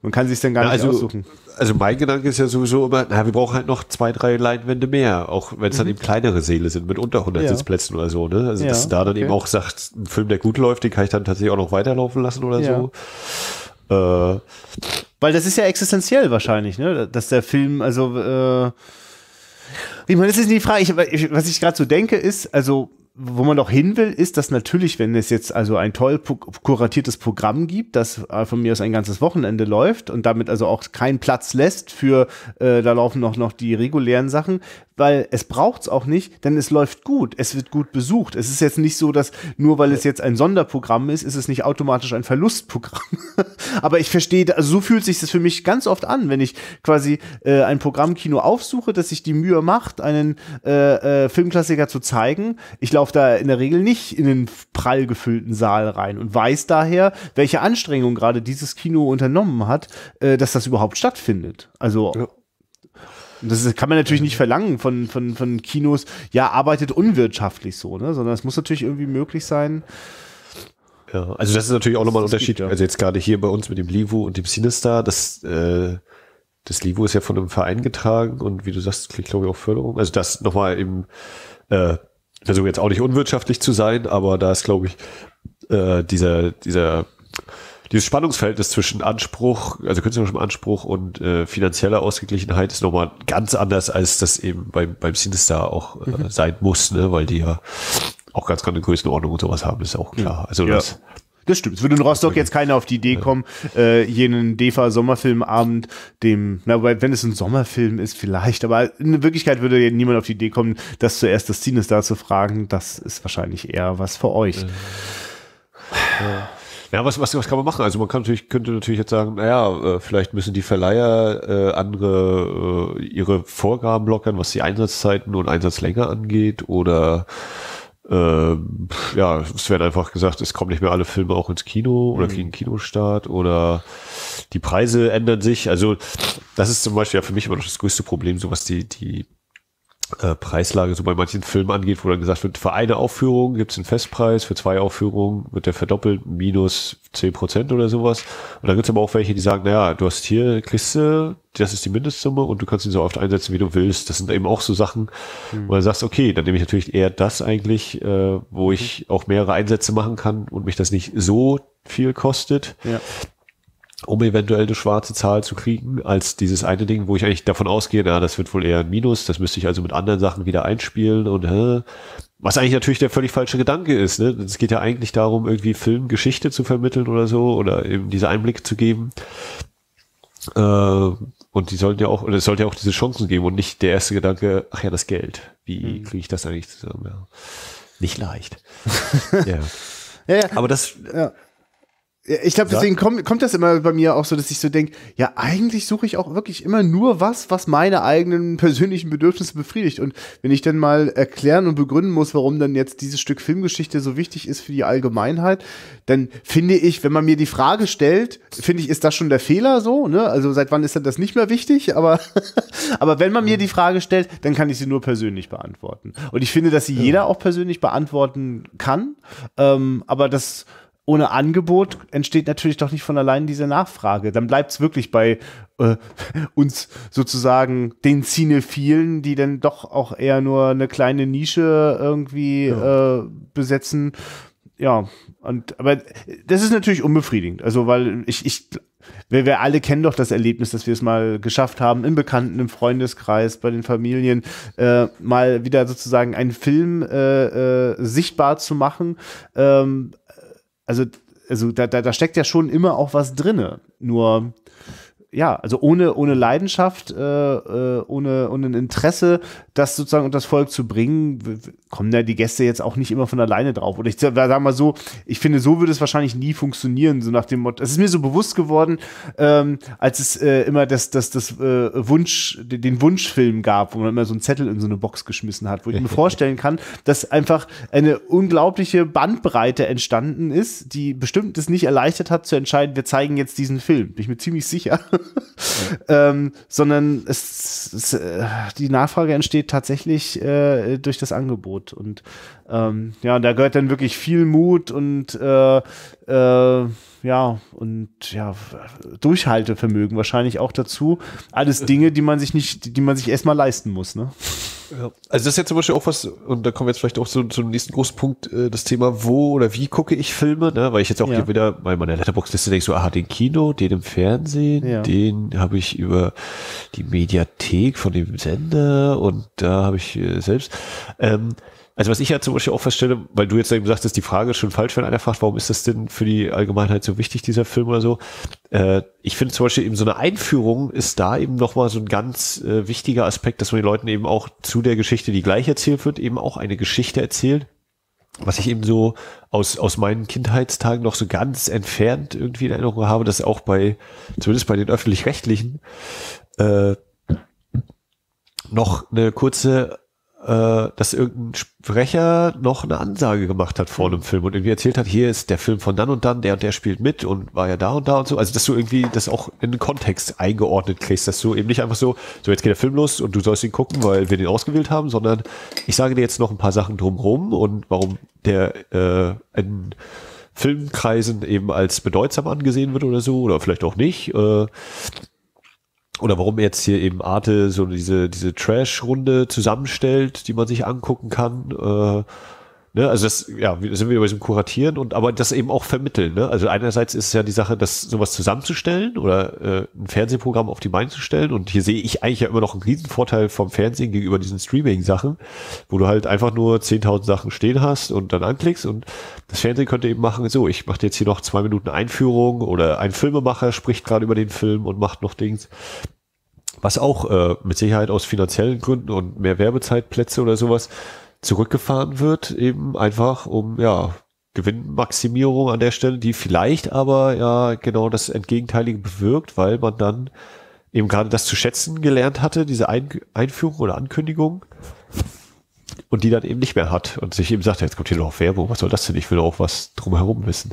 man kann sich dann gar ja, nicht also, aussuchen. Also mein Gedanke ist ja sowieso immer, na, wir brauchen halt noch zwei, drei Leinwände mehr, auch wenn es dann mhm. eben kleinere Seele sind mit unter 100 ja. Sitzplätzen oder so. Ne? Also ja, dass da dann okay. eben auch sagt, ein Film, der gut läuft, den kann ich dann tatsächlich auch noch weiterlaufen lassen oder so. Äh, weil das ist ja existenziell wahrscheinlich, ne? Dass der Film, also äh, ich meine, das ist die Frage, ich, was ich gerade so denke, ist, also wo man doch hin will, ist, dass natürlich, wenn es jetzt also ein toll kuratiertes Programm gibt, das von mir aus ein ganzes Wochenende läuft und damit also auch keinen Platz lässt für, äh, da laufen noch, noch die regulären Sachen, weil es braucht es auch nicht, denn es läuft gut, es wird gut besucht. Es ist jetzt nicht so, dass nur weil es jetzt ein Sonderprogramm ist, ist es nicht automatisch ein Verlustprogramm. Aber ich verstehe, also so fühlt sich das für mich ganz oft an, wenn ich quasi äh, ein Programmkino aufsuche, das sich die Mühe macht, einen äh, äh, Filmklassiker zu zeigen. Ich laufe da in der Regel nicht in den prall gefüllten Saal rein und weiß daher, welche Anstrengung gerade dieses Kino unternommen hat, äh, dass das überhaupt stattfindet. Also ja das kann man natürlich nicht verlangen von, von, von Kinos, ja, arbeitet unwirtschaftlich so, ne? sondern es muss natürlich irgendwie möglich sein. Ja, also das ist natürlich auch nochmal ein Unterschied. Gibt, ja. Also jetzt gerade hier bei uns mit dem Livu und dem Sinistar, das, äh, das Livu ist ja von einem Verein getragen und wie du sagst, kriegt glaube ich auch Förderung. Also das nochmal im, äh, also jetzt auch nicht unwirtschaftlich zu sein, aber da ist glaube ich äh, dieser, dieser dieses Spannungsverhältnis zwischen Anspruch, also künstlerischem Anspruch und äh, finanzieller Ausgeglichenheit ist nochmal ganz anders, als das eben beim, beim Sinister auch äh, mhm. sein muss, ne? weil die ja auch ganz ganz in Größenordnung und sowas haben, ist auch mhm. klar. Also ja. das, das stimmt. Es würde in Rostock jetzt keiner auf die Idee kommen, äh, jenen DEFA-Sommerfilmabend dem, na, wenn es ein Sommerfilm ist, vielleicht, aber in Wirklichkeit würde niemand auf die Idee kommen, das zuerst das Cines da zu fragen. Das ist wahrscheinlich eher was für euch. Ja. Ja, was, was, was kann man machen? Also man kann natürlich, könnte natürlich jetzt sagen, naja, äh, vielleicht müssen die Verleiher äh, andere äh, ihre Vorgaben lockern, was die Einsatzzeiten und Einsatzlänge angeht oder äh, ja, es werden einfach gesagt, es kommen nicht mehr alle Filme auch ins Kino oder mhm. kriegen Kinostart oder die Preise ändern sich. Also das ist zum Beispiel ja für mich immer noch das größte Problem, so was die, die äh, Preislage so bei manchen Filmen angeht, wo dann gesagt wird, für eine Aufführung gibt's einen Festpreis, für zwei Aufführungen wird der verdoppelt, minus zehn Prozent oder sowas. Und dann gibt's aber auch welche, die sagen, naja, du hast hier, kriegst das ist die Mindestsumme und du kannst ihn so oft einsetzen, wie du willst. Das sind eben auch so Sachen, mhm. wo du hm. sagst, okay, dann nehme ich natürlich eher das eigentlich, äh, wo mhm. ich mhm. auch mehrere Einsätze machen kann und mich das nicht so viel kostet. Ja um eventuell eine schwarze Zahl zu kriegen, als dieses eine Ding, wo ich eigentlich davon ausgehe, na, das wird wohl eher ein Minus, das müsste ich also mit anderen Sachen wieder einspielen und hä? was eigentlich natürlich der völlig falsche Gedanke ist. Ne? Es geht ja eigentlich darum, irgendwie Filmgeschichte zu vermitteln oder so oder eben diese Einblicke zu geben. Äh, und die sollten ja auch, oder es sollte ja auch diese Chancen geben und nicht der erste Gedanke, ach ja, das Geld. Wie hm. kriege ich das eigentlich zusammen? Ja. Nicht leicht. ja. ja, ja. Aber das, ja. Ich glaube, deswegen kommt, kommt das immer bei mir auch so, dass ich so denke, ja, eigentlich suche ich auch wirklich immer nur was, was meine eigenen persönlichen Bedürfnisse befriedigt. Und wenn ich dann mal erklären und begründen muss, warum dann jetzt dieses Stück Filmgeschichte so wichtig ist für die Allgemeinheit, dann finde ich, wenn man mir die Frage stellt, finde ich, ist das schon der Fehler so, ne? Also seit wann ist denn das nicht mehr wichtig? Aber, aber wenn man mir die Frage stellt, dann kann ich sie nur persönlich beantworten. Und ich finde, dass sie jeder auch persönlich beantworten kann. Ähm, aber das, ohne Angebot entsteht natürlich doch nicht von allein diese Nachfrage. Dann bleibt es wirklich bei äh, uns sozusagen den Cinephilen, die dann doch auch eher nur eine kleine Nische irgendwie ja. äh, besetzen. Ja, und aber das ist natürlich unbefriedigend. Also, weil ich, ich wir, wir, alle kennen doch das Erlebnis, dass wir es mal geschafft haben, im Bekannten, im Freundeskreis, bei den Familien, äh, mal wieder sozusagen einen Film äh, äh, sichtbar zu machen, ähm, also, also da, da, da steckt ja schon immer auch was drinne. Nur ja, also ohne, ohne Leidenschaft, äh, äh, ohne, ohne ein Interesse, das sozusagen unter das Volk zu bringen, kommen da die Gäste jetzt auch nicht immer von alleine drauf. Oder ich sag mal so, ich finde, so würde es wahrscheinlich nie funktionieren, so nach dem Motto. Es ist mir so bewusst geworden, ähm, als es äh, immer das, das, das äh, Wunsch, den Wunschfilm gab, wo man immer so einen Zettel in so eine Box geschmissen hat, wo ich mir vorstellen kann, dass einfach eine unglaubliche Bandbreite entstanden ist, die bestimmt es nicht erleichtert hat zu entscheiden, wir zeigen jetzt diesen Film. Bin ich mir ziemlich sicher. ähm, sondern es, es, äh, die Nachfrage entsteht tatsächlich äh, durch das Angebot. Und ähm, ja, und da gehört dann wirklich viel Mut und äh, äh, ja, und ja, Durchhaltevermögen wahrscheinlich auch dazu. Alles Dinge, die man sich nicht, die man sich erstmal leisten muss, ne? Ja. Also das ist jetzt zum Beispiel auch was, und da kommen wir jetzt vielleicht auch so, zum nächsten Großpunkt, äh, das Thema, wo oder wie gucke ich Filme, ne? weil ich jetzt auch ja. hier wieder bei meiner Letterbox-Liste denke, so, aha, den Kino, den im Fernsehen, ja. den habe ich über die Mediathek von dem Sender und da habe ich äh, selbst. Ähm, also was ich ja zum Beispiel auch feststelle, weil du jetzt eben sagtest, die Frage ist schon falsch, wenn einer fragt, warum ist das denn für die Allgemeinheit so wichtig, dieser Film oder so. Äh, ich finde zum Beispiel eben so eine Einführung ist da eben nochmal so ein ganz äh, wichtiger Aspekt, dass man den Leuten eben auch zu der Geschichte, die gleich erzählt wird, eben auch eine Geschichte erzählt, was ich eben so aus, aus meinen Kindheitstagen noch so ganz entfernt irgendwie in Erinnerung habe, dass auch bei, zumindest bei den öffentlich-rechtlichen, äh, noch eine kurze äh, dass irgendein Sprecher noch eine Ansage gemacht hat vor einem mhm. Film und irgendwie erzählt hat, hier ist der Film von dann und dann, der und der spielt mit und war ja da und da und so. Also, dass du irgendwie das auch in den Kontext eingeordnet kriegst, dass du eben nicht einfach so, so jetzt geht der Film los und du sollst ihn gucken, weil wir den ausgewählt haben, sondern ich sage dir jetzt noch ein paar Sachen drumherum und warum der äh, in Filmkreisen eben als bedeutsam angesehen wird oder so oder vielleicht auch nicht. Äh, oder warum jetzt hier eben Arte so diese, diese Trash-Runde zusammenstellt, die man sich angucken kann. Äh, Ne, also das, ja, sind wir über diesem Kuratieren und aber das eben auch vermitteln. Ne? Also einerseits ist es ja die Sache, das sowas zusammenzustellen oder äh, ein Fernsehprogramm auf die Beine zu stellen. Und hier sehe ich eigentlich ja immer noch einen Riesenvorteil vom Fernsehen gegenüber diesen Streaming-Sachen, wo du halt einfach nur 10.000 Sachen stehen hast und dann anklickst. Und das Fernsehen könnte eben machen, so, ich mache jetzt hier noch zwei Minuten Einführung oder ein Filmemacher spricht gerade über den Film und macht noch Dings was auch äh, mit Sicherheit aus finanziellen Gründen und mehr Werbezeitplätze oder sowas zurückgefahren wird, eben einfach um, ja, Gewinnmaximierung an der Stelle, die vielleicht aber ja genau das Entgegenteilige bewirkt, weil man dann eben gerade das zu schätzen gelernt hatte, diese Ein Einführung oder Ankündigung. Und die dann eben nicht mehr hat und sich eben sagt, jetzt kommt hier noch Werbung, was soll das denn? Ich will auch was drumherum wissen.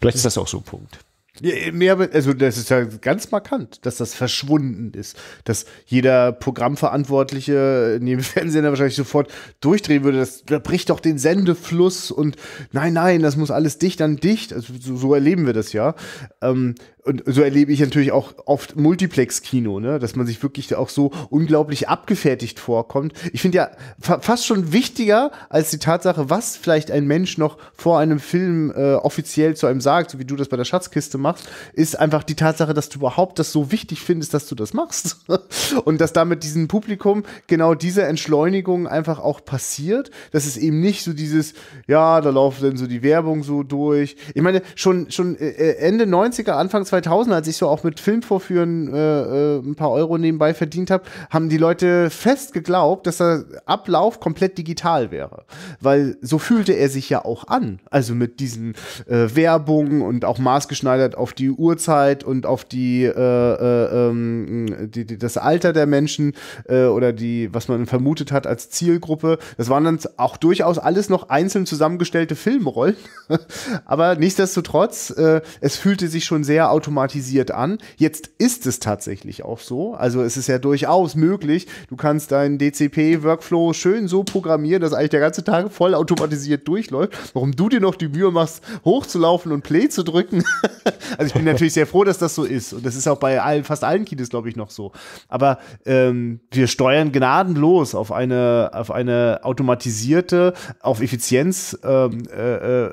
Vielleicht ist das auch so ein Punkt. Ja, mehr, also das ist ja ganz markant, dass das verschwunden ist. Dass jeder Programmverantwortliche neben Fernseher wahrscheinlich sofort durchdrehen würde. Das bricht doch den Sendefluss und nein, nein, das muss alles dicht an dicht. Also so, so erleben wir das ja. Ähm, und so erlebe ich natürlich auch oft Multiplex-Kino, ne? dass man sich wirklich auch so unglaublich abgefertigt vorkommt. Ich finde ja fa fast schon wichtiger als die Tatsache, was vielleicht ein Mensch noch vor einem Film äh, offiziell zu einem sagt, so wie du das bei der Schatzkiste machst, ist einfach die Tatsache, dass du überhaupt das so wichtig findest, dass du das machst. und dass damit diesem Publikum genau diese Entschleunigung einfach auch passiert, dass es eben nicht so dieses, ja, da laufen dann so die Werbung so durch. Ich meine, schon, schon äh, äh, Ende 90er, Anfang 2000, als ich so auch mit Filmvorführen äh, äh ein paar Euro nebenbei verdient habe, haben die Leute fest geglaubt, dass der Ablauf komplett digital wäre. Weil so fühlte er sich ja auch an. Also mit diesen äh, Werbungen und auch maßgeschneidert auf die Uhrzeit und auf die, äh, äh ähm, die, die das Alter der Menschen äh, oder die, was man vermutet hat als Zielgruppe. Das waren dann auch durchaus alles noch einzeln zusammengestellte Filmrollen. Aber nichtsdestotrotz, es fühlte sich schon sehr aus automatisiert an. Jetzt ist es tatsächlich auch so. Also es ist ja durchaus möglich. Du kannst deinen DCP-Workflow schön so programmieren, dass eigentlich der ganze Tag voll automatisiert durchläuft. Warum du dir noch die Mühe machst, hochzulaufen und Play zu drücken. also ich bin natürlich sehr froh, dass das so ist. Und das ist auch bei allen, fast allen Kinos, glaube ich, noch so. Aber ähm, wir steuern gnadenlos auf eine, auf eine automatisierte, auf Effizienz ähm, äh, äh,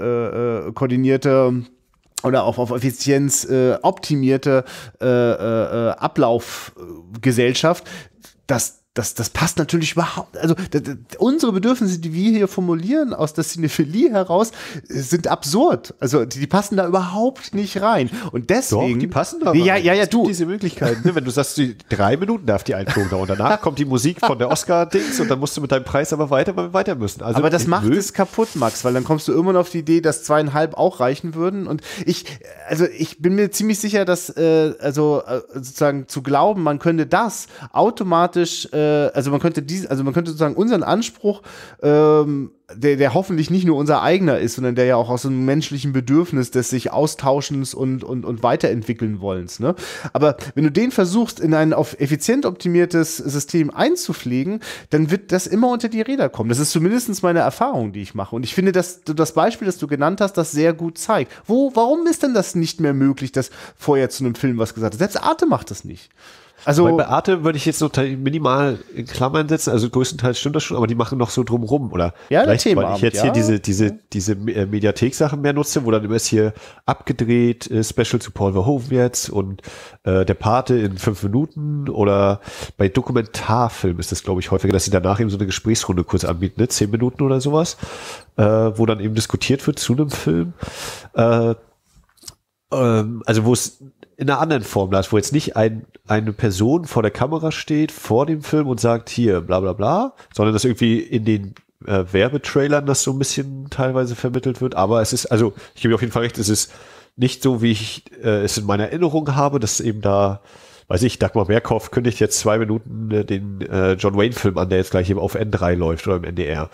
äh, äh koordinierte oder auch auf Effizienz äh, optimierte äh, äh, äh Ablaufgesellschaft, dass das, das passt natürlich überhaupt. Also das, das, unsere Bedürfnisse, die wir hier formulieren aus der Cinephilie heraus, äh, sind absurd. Also die, die passen da überhaupt nicht rein. Und deswegen. Doch, die passen da. Ja, rein. ja, ja, ja, du. diese Möglichkeiten. Ne? Wenn du sagst, die, drei Minuten darf die Einführung dauern. Danach kommt die Musik von der Oscar-Dings und dann musst du mit deinem Preis aber weiter, weil wir weiter müssen. Also, aber das äh, macht es kaputt, Max, weil dann kommst du immer noch auf die Idee, dass zweieinhalb auch reichen würden. Und ich, äh, also ich bin mir ziemlich sicher, dass äh, also äh, sozusagen zu glauben, man könnte das automatisch äh, äh, also man könnte diesen, also man könnte sozusagen unseren Anspruch, ähm, der, der hoffentlich nicht nur unser eigener ist, sondern der ja auch aus einem menschlichen Bedürfnis des sich Austauschens und, und, und weiterentwickeln wollens. Ne? Aber wenn du den versuchst, in ein auf effizient optimiertes System einzufliegen, dann wird das immer unter die Räder kommen. Das ist zumindest meine Erfahrung, die ich mache. Und ich finde, dass das Beispiel, das du genannt hast, das sehr gut zeigt. Wo, warum ist denn das nicht mehr möglich, dass vorher zu einem Film was gesagt ist? Selbst Arte macht das nicht. Also Weil bei Arte würde ich jetzt so minimal in Klammern setzen, also größtenteils stimmt das schon, aber die machen noch so drumrum oder ja, Thema. weil ich jetzt ja. hier diese diese diese äh, Mediathek-Sachen mehr nutze, wo dann immer ist hier abgedreht Special zu Paul Verhoeven jetzt und äh, der Pate in fünf Minuten oder bei Dokumentarfilmen ist das glaube ich häufiger, dass sie danach eben so eine Gesprächsrunde kurz anbieten, ne? zehn Minuten oder sowas, äh, wo dann eben diskutiert wird zu einem Film. Äh, ähm, also wo es in einer anderen Form las, wo jetzt nicht ein, eine Person vor der Kamera steht, vor dem Film und sagt, hier, bla bla bla, sondern das irgendwie in den äh, Werbetrailern das so ein bisschen teilweise vermittelt wird. Aber es ist, also ich gebe auf jeden Fall recht, es ist nicht so, wie ich äh, es in meiner Erinnerung habe, dass eben da, weiß ich, Dagmar Merkhoff kündigt jetzt zwei Minuten äh, den äh, John Wayne-Film an, der jetzt gleich eben auf N3 läuft oder im NDR.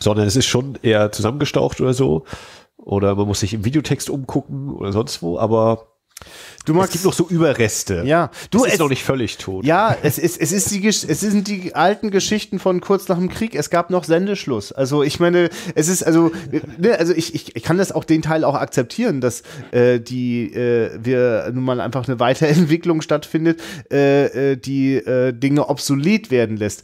Sondern es ist schon eher zusammengestaucht oder so. Oder man muss sich im Videotext umgucken oder sonst wo, aber Du magst, es gibt noch so Überreste. Ja, du es ist es, noch nicht völlig tot. Ja, es ist es ist die es sind die alten Geschichten von kurz nach dem Krieg. Es gab noch Sendeschluss. Also ich meine, es ist also ne, also ich, ich, ich kann das auch den Teil auch akzeptieren, dass äh, die äh, wir nun mal einfach eine Weiterentwicklung stattfindet, äh, äh die äh, Dinge obsolet werden lässt.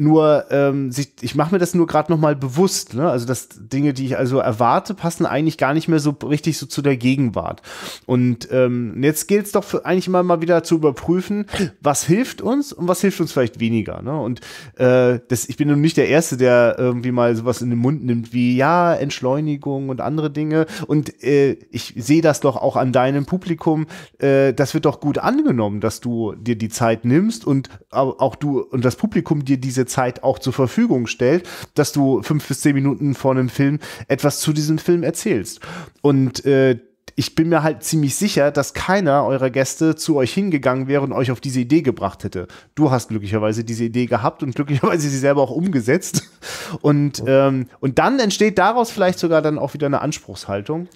Nur, ähm, sich, ich mache mir das nur gerade nochmal bewusst. Ne? Also, dass Dinge, die ich also erwarte, passen eigentlich gar nicht mehr so richtig so zu der Gegenwart. Und ähm, jetzt gilt es doch für, eigentlich immer mal wieder zu überprüfen, was hilft uns und was hilft uns vielleicht weniger. Ne? Und äh, das, ich bin nun nicht der Erste, der irgendwie mal sowas in den Mund nimmt wie, ja, Entschleunigung und andere Dinge. Und äh, ich sehe das doch auch an deinem Publikum. Äh, das wird doch gut angenommen, dass du dir die Zeit nimmst und auch du und das Publikum dir diese Zeit auch zur Verfügung stellt, dass du fünf bis zehn Minuten vor einem Film etwas zu diesem Film erzählst. Und äh, ich bin mir halt ziemlich sicher, dass keiner eurer Gäste zu euch hingegangen wäre und euch auf diese Idee gebracht hätte. Du hast glücklicherweise diese Idee gehabt und glücklicherweise sie selber auch umgesetzt. Und, ähm, und dann entsteht daraus vielleicht sogar dann auch wieder eine Anspruchshaltung.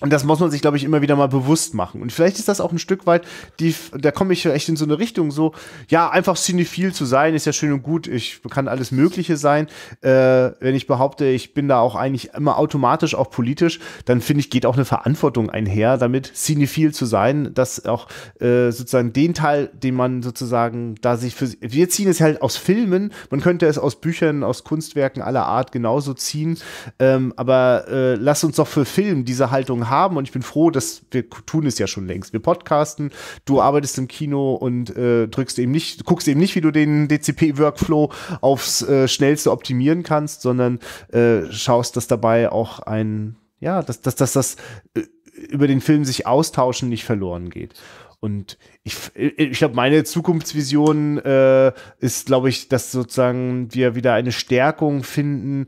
Und das muss man sich, glaube ich, immer wieder mal bewusst machen. Und vielleicht ist das auch ein Stück weit, die, da komme ich echt in so eine Richtung, so, ja, einfach cinephil zu sein, ist ja schön und gut, ich kann alles Mögliche sein. Äh, wenn ich behaupte, ich bin da auch eigentlich immer automatisch auch politisch, dann finde ich, geht auch eine Verantwortung einher, damit cinephil zu sein, dass auch äh, sozusagen den Teil, den man sozusagen da sich für, wir ziehen es halt aus Filmen, man könnte es aus Büchern, aus Kunstwerken aller Art genauso ziehen, ähm, aber äh, lass uns doch für Film diese Haltung haben und ich bin froh, dass wir tun es ja schon längst. Wir podcasten, du arbeitest im Kino und äh, drückst eben nicht, guckst eben nicht, wie du den DCP-Workflow aufs äh, schnellste optimieren kannst, sondern äh, schaust, dass dabei auch ein, ja, dass, dass, dass das äh, über den Film sich austauschen nicht verloren geht. Und ich, äh, ich glaube, meine Zukunftsvision äh, ist, glaube ich, dass sozusagen wir wieder eine Stärkung finden.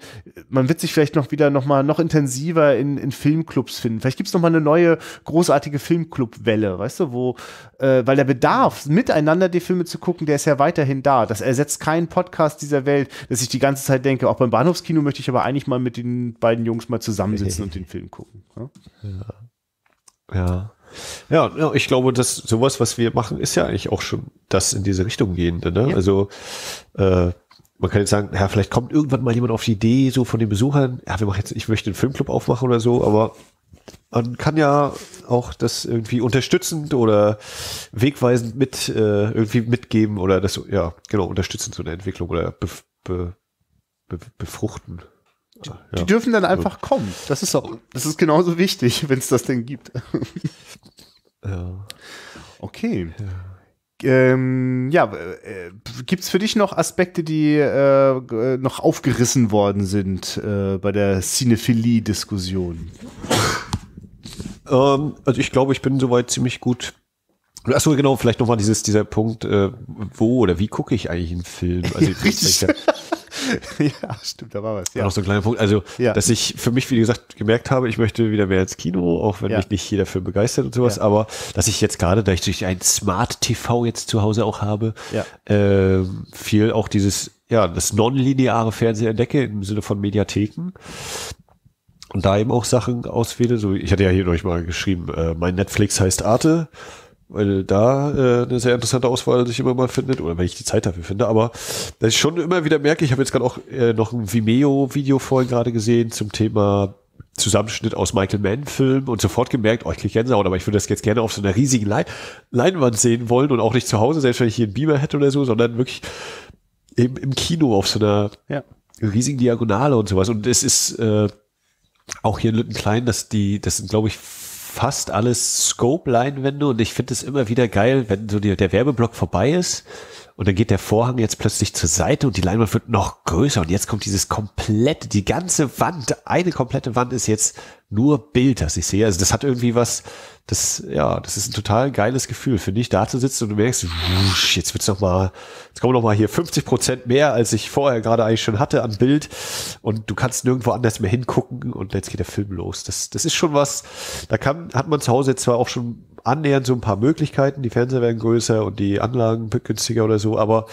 Man wird sich vielleicht noch wieder noch mal noch intensiver in, in Filmclubs finden. Vielleicht gibt es noch mal eine neue großartige Filmclub-Welle, weißt du, wo, äh, weil der Bedarf, miteinander die Filme zu gucken, der ist ja weiterhin da. Das ersetzt keinen Podcast dieser Welt, dass ich die ganze Zeit denke, auch beim Bahnhofskino möchte ich aber eigentlich mal mit den beiden Jungs mal zusammensitzen und den Film gucken. Ne? Ja. ja. ja. Ja, ja, ich glaube, dass sowas, was wir machen, ist ja eigentlich auch schon das in diese Richtung gehende. Ne? Ja. Also äh, man kann jetzt sagen, ja, vielleicht kommt irgendwann mal jemand auf die Idee, so von den Besuchern, ja, wir machen jetzt, ich möchte einen Filmclub aufmachen oder so, aber man kann ja auch das irgendwie unterstützend oder wegweisend mit äh, irgendwie mitgeben oder das, ja, genau, unterstützend so eine Entwicklung oder be, be, be, befruchten. Die, ja. dürfen dann einfach kommen. Das ist auch, das ist genauso wichtig, wenn es das denn gibt. ja. Okay. Ja. Ähm, ja, äh, gibt es für dich noch Aspekte, die äh, noch aufgerissen worden sind äh, bei der Cinephilie-Diskussion? Ähm, also ich glaube, ich bin soweit ziemlich gut. Achso, genau, vielleicht nochmal dieses, dieser Punkt, äh, wo oder wie gucke ich eigentlich einen Film? Also, Richtig. ja, stimmt, da war was. Ja. Noch so ein kleiner Punkt. Also, ja. dass ich für mich, wie gesagt, gemerkt habe, ich möchte wieder mehr ins Kino, auch wenn ja. mich nicht jeder Film begeistert und sowas, ja. aber dass ich jetzt gerade, da ich durch ein Smart TV jetzt zu Hause auch habe, äh, viel auch dieses, ja, das nonlineare Fernsehen entdecke im Sinne von Mediatheken und da eben auch Sachen auswähle. So, ich hatte ja hier neulich mal geschrieben, äh, mein Netflix heißt Arte weil da äh, eine sehr interessante Auswahl sich immer mal findet, oder wenn ich die Zeit dafür finde, aber dass ich schon immer wieder merke, ich habe jetzt gerade auch äh, noch ein Vimeo-Video vorhin gerade gesehen zum Thema Zusammenschnitt aus Michael Mann-Filmen und sofort gemerkt, oh, ich kriege Gänsehaut, aber ich würde das jetzt gerne auf so einer riesigen Lein Leinwand sehen wollen und auch nicht zu Hause, selbst wenn ich hier einen Beamer hätte oder so, sondern wirklich im, im Kino auf so einer ja. riesigen Diagonale und sowas. Und es ist äh, auch hier in Lüttenklein, dass die, das sind, glaube ich, fast alles Scope-Leinwände und ich finde es immer wieder geil, wenn so die, der Werbeblock vorbei ist und dann geht der Vorhang jetzt plötzlich zur Seite und die Leinwand wird noch größer und jetzt kommt dieses komplette, die ganze Wand, eine komplette Wand ist jetzt nur Bild, das ich sehe. Also das hat irgendwie was, das, ja, das ist ein total geiles Gefühl, finde ich, da zu sitzen und du merkst, wusch, jetzt wird's noch mal, jetzt kommen noch mal hier 50 Prozent mehr, als ich vorher gerade eigentlich schon hatte an Bild und du kannst nirgendwo anders mehr hingucken und jetzt geht der Film los. Das, das ist schon was, da kann, hat man zu Hause jetzt zwar auch schon annähernd so ein paar Möglichkeiten, die Fernseher werden größer und die Anlagen günstiger oder so, aber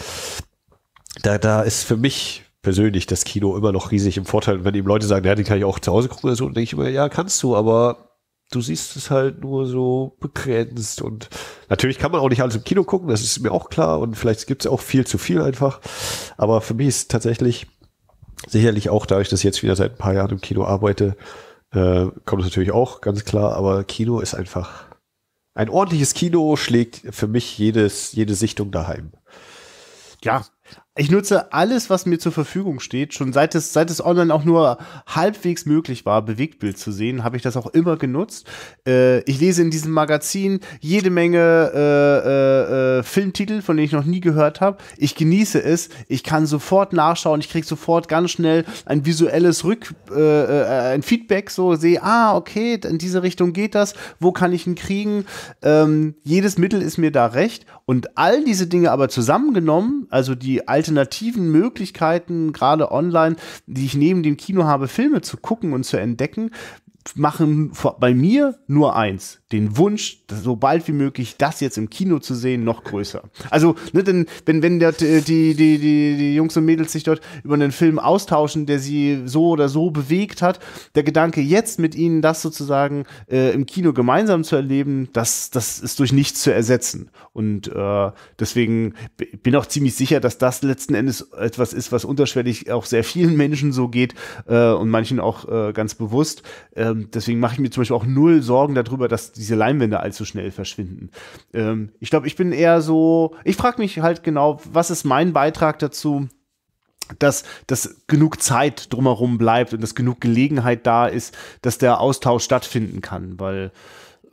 da, da ist für mich persönlich das Kino immer noch riesig im Vorteil. Und wenn ihm Leute sagen, ja, die kann ich auch zu Hause gucken oder so, dann denke ich immer, ja, kannst du, aber du siehst es halt nur so begrenzt. Und natürlich kann man auch nicht alles im Kino gucken, das ist mir auch klar. Und vielleicht gibt es auch viel zu viel einfach. Aber für mich ist tatsächlich sicherlich auch dadurch, dass ich jetzt wieder seit ein paar Jahren im Kino arbeite, äh, kommt es natürlich auch ganz klar. Aber Kino ist einfach ein ordentliches Kino schlägt für mich jedes, jede Sichtung daheim. Ja, ich nutze alles, was mir zur Verfügung steht. Schon seit es, seit es online auch nur halbwegs möglich war, Bewegtbild zu sehen, habe ich das auch immer genutzt. Äh, ich lese in diesem Magazin jede Menge äh, äh, äh Filmtitel, von denen ich noch nie gehört habe. Ich genieße es. Ich kann sofort nachschauen. Ich kriege sofort ganz schnell ein visuelles Rück, äh, äh, ein Feedback. So sehe, ah, okay, in diese Richtung geht das. Wo kann ich ihn kriegen? Ähm, jedes Mittel ist mir da recht. Und all diese Dinge aber zusammengenommen, also die alte alternativen Möglichkeiten, gerade online, die ich neben dem Kino habe, Filme zu gucken und zu entdecken, machen bei mir nur eins, den Wunsch, so bald wie möglich das jetzt im Kino zu sehen, noch größer. Also, ne, denn, wenn, wenn dort, äh, die, die, die, die Jungs und Mädels sich dort über einen Film austauschen, der sie so oder so bewegt hat, der Gedanke, jetzt mit ihnen das sozusagen äh, im Kino gemeinsam zu erleben, das, das ist durch nichts zu ersetzen. Und äh, deswegen bin ich auch ziemlich sicher, dass das letzten Endes etwas ist, was unterschwellig auch sehr vielen Menschen so geht äh, und manchen auch äh, ganz bewusst äh, ähm, deswegen mache ich mir zum Beispiel auch null Sorgen darüber, dass diese Leinwände allzu schnell verschwinden. Ähm, ich glaube, ich bin eher so, ich frage mich halt genau, was ist mein Beitrag dazu, dass, dass genug Zeit drumherum bleibt und dass genug Gelegenheit da ist, dass der Austausch stattfinden kann, weil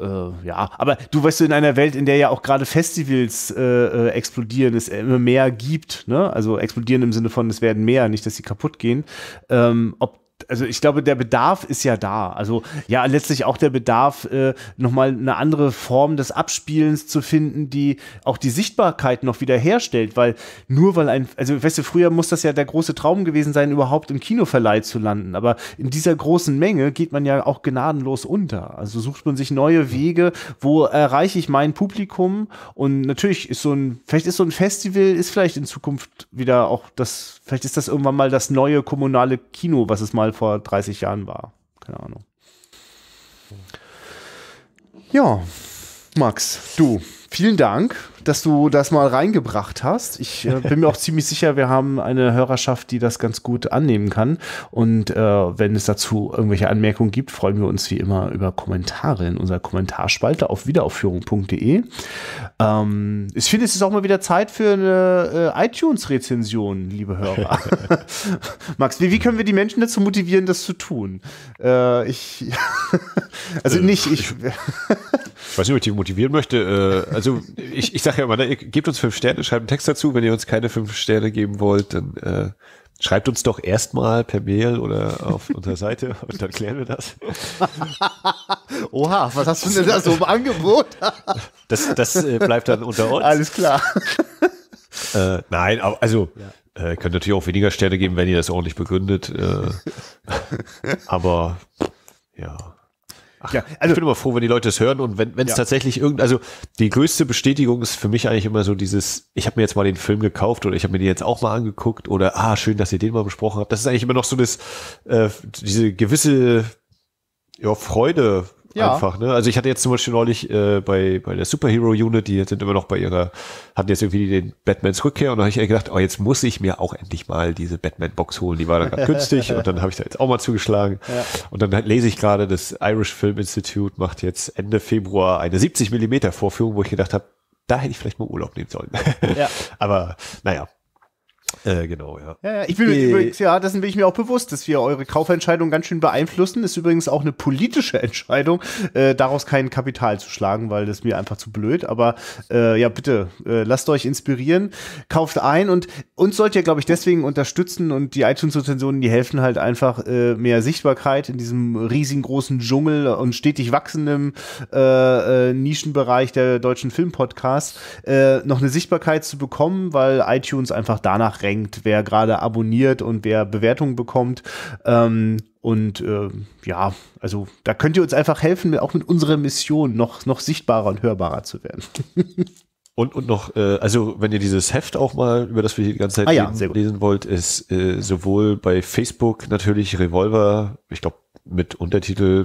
äh, ja, aber du weißt, in einer Welt, in der ja auch gerade Festivals äh, äh, explodieren, es immer mehr gibt, ne? also explodieren im Sinne von, es werden mehr, nicht, dass sie kaputt gehen, ähm, ob also ich glaube, der Bedarf ist ja da. Also ja, letztlich auch der Bedarf, äh, nochmal eine andere Form des Abspielens zu finden, die auch die Sichtbarkeit noch wieder herstellt, weil nur weil ein, also weißt du, früher muss das ja der große Traum gewesen sein, überhaupt im Kinoverleih zu landen. Aber in dieser großen Menge geht man ja auch gnadenlos unter. Also sucht man sich neue Wege, wo erreiche ich mein Publikum? Und natürlich ist so ein, vielleicht ist so ein Festival, ist vielleicht in Zukunft wieder auch das, vielleicht ist das irgendwann mal das neue kommunale Kino, was es mal vor 30 Jahren war. Keine Ahnung. Ja, Max, du, vielen Dank dass du das mal reingebracht hast. Ich äh, bin mir auch ziemlich sicher, wir haben eine Hörerschaft, die das ganz gut annehmen kann. Und äh, wenn es dazu irgendwelche Anmerkungen gibt, freuen wir uns wie immer über Kommentare in unserer Kommentarspalte auf wiederaufführung.de. Ähm, ich finde, es ist auch mal wieder Zeit für eine äh, iTunes-Rezension, liebe Hörer. Max, wie, wie, können wir die Menschen dazu motivieren, das zu tun? Äh, ich, also äh, nicht, ich. ich weiß nicht, ob ich die motivieren möchte. Äh, also ich, ich sage sage ja immer, ne, ihr gebt uns fünf Sterne, schreibt einen Text dazu. Wenn ihr uns keine fünf Sterne geben wollt, dann äh, schreibt uns doch erstmal per Mail oder auf unserer Seite und dann klären wir das. Oha, was hast du denn da so im Angebot? das das äh, bleibt dann unter uns. Alles klar. Äh, nein, also ja. äh, könnt natürlich auch weniger Sterne geben, wenn ihr das ordentlich begründet. Äh, aber ja. Ach, ja, also, ich bin immer froh, wenn die Leute es hören und wenn es ja. tatsächlich irgend, also die größte Bestätigung ist für mich eigentlich immer so dieses, ich habe mir jetzt mal den Film gekauft oder ich habe mir den jetzt auch mal angeguckt oder ah, schön, dass ihr den mal besprochen habt. Das ist eigentlich immer noch so das, äh, diese gewisse ja, Freude, ja. Einfach, ne? Also ich hatte jetzt zum Beispiel neulich äh, bei, bei der Superhero Unit, die sind immer noch bei ihrer, hatten jetzt irgendwie den Batmans Rückkehr und da habe ich ja gedacht, oh, jetzt muss ich mir auch endlich mal diese Batman-Box holen. Die war dann gerade günstig und dann habe ich da jetzt auch mal zugeschlagen. Ja. Und dann lese ich gerade, das Irish Film Institute macht jetzt Ende Februar eine 70 Millimeter Vorführung, wo ich gedacht habe, da hätte ich vielleicht mal Urlaub nehmen sollen. Ja. Aber naja, äh, genau, ja. ja, ja. Ich bin äh, übrigens, ja, dessen bin ich mir auch bewusst, dass wir eure Kaufentscheidung ganz schön beeinflussen. Ist übrigens auch eine politische Entscheidung, äh, daraus kein Kapital zu schlagen, weil das mir einfach zu blöd. Aber äh, ja, bitte, äh, lasst euch inspirieren, kauft ein und uns sollt ihr, glaube ich, deswegen unterstützen und die iTunes-Rezensionen, die helfen halt einfach äh, mehr Sichtbarkeit in diesem riesengroßen Dschungel und stetig wachsenden äh, äh, Nischenbereich der deutschen Filmpodcasts, äh, noch eine Sichtbarkeit zu bekommen, weil iTunes einfach danach rankt, wer gerade abonniert und wer Bewertungen bekommt. Ähm, und äh, ja, also da könnt ihr uns einfach helfen, auch mit unserer Mission noch, noch sichtbarer und hörbarer zu werden. Und, und noch, äh, also wenn ihr dieses Heft auch mal, über das wir die ganze Zeit ah, ja, lesen, lesen, wollt, ist äh, sowohl bei Facebook natürlich Revolver, ich glaube mit Untertitel,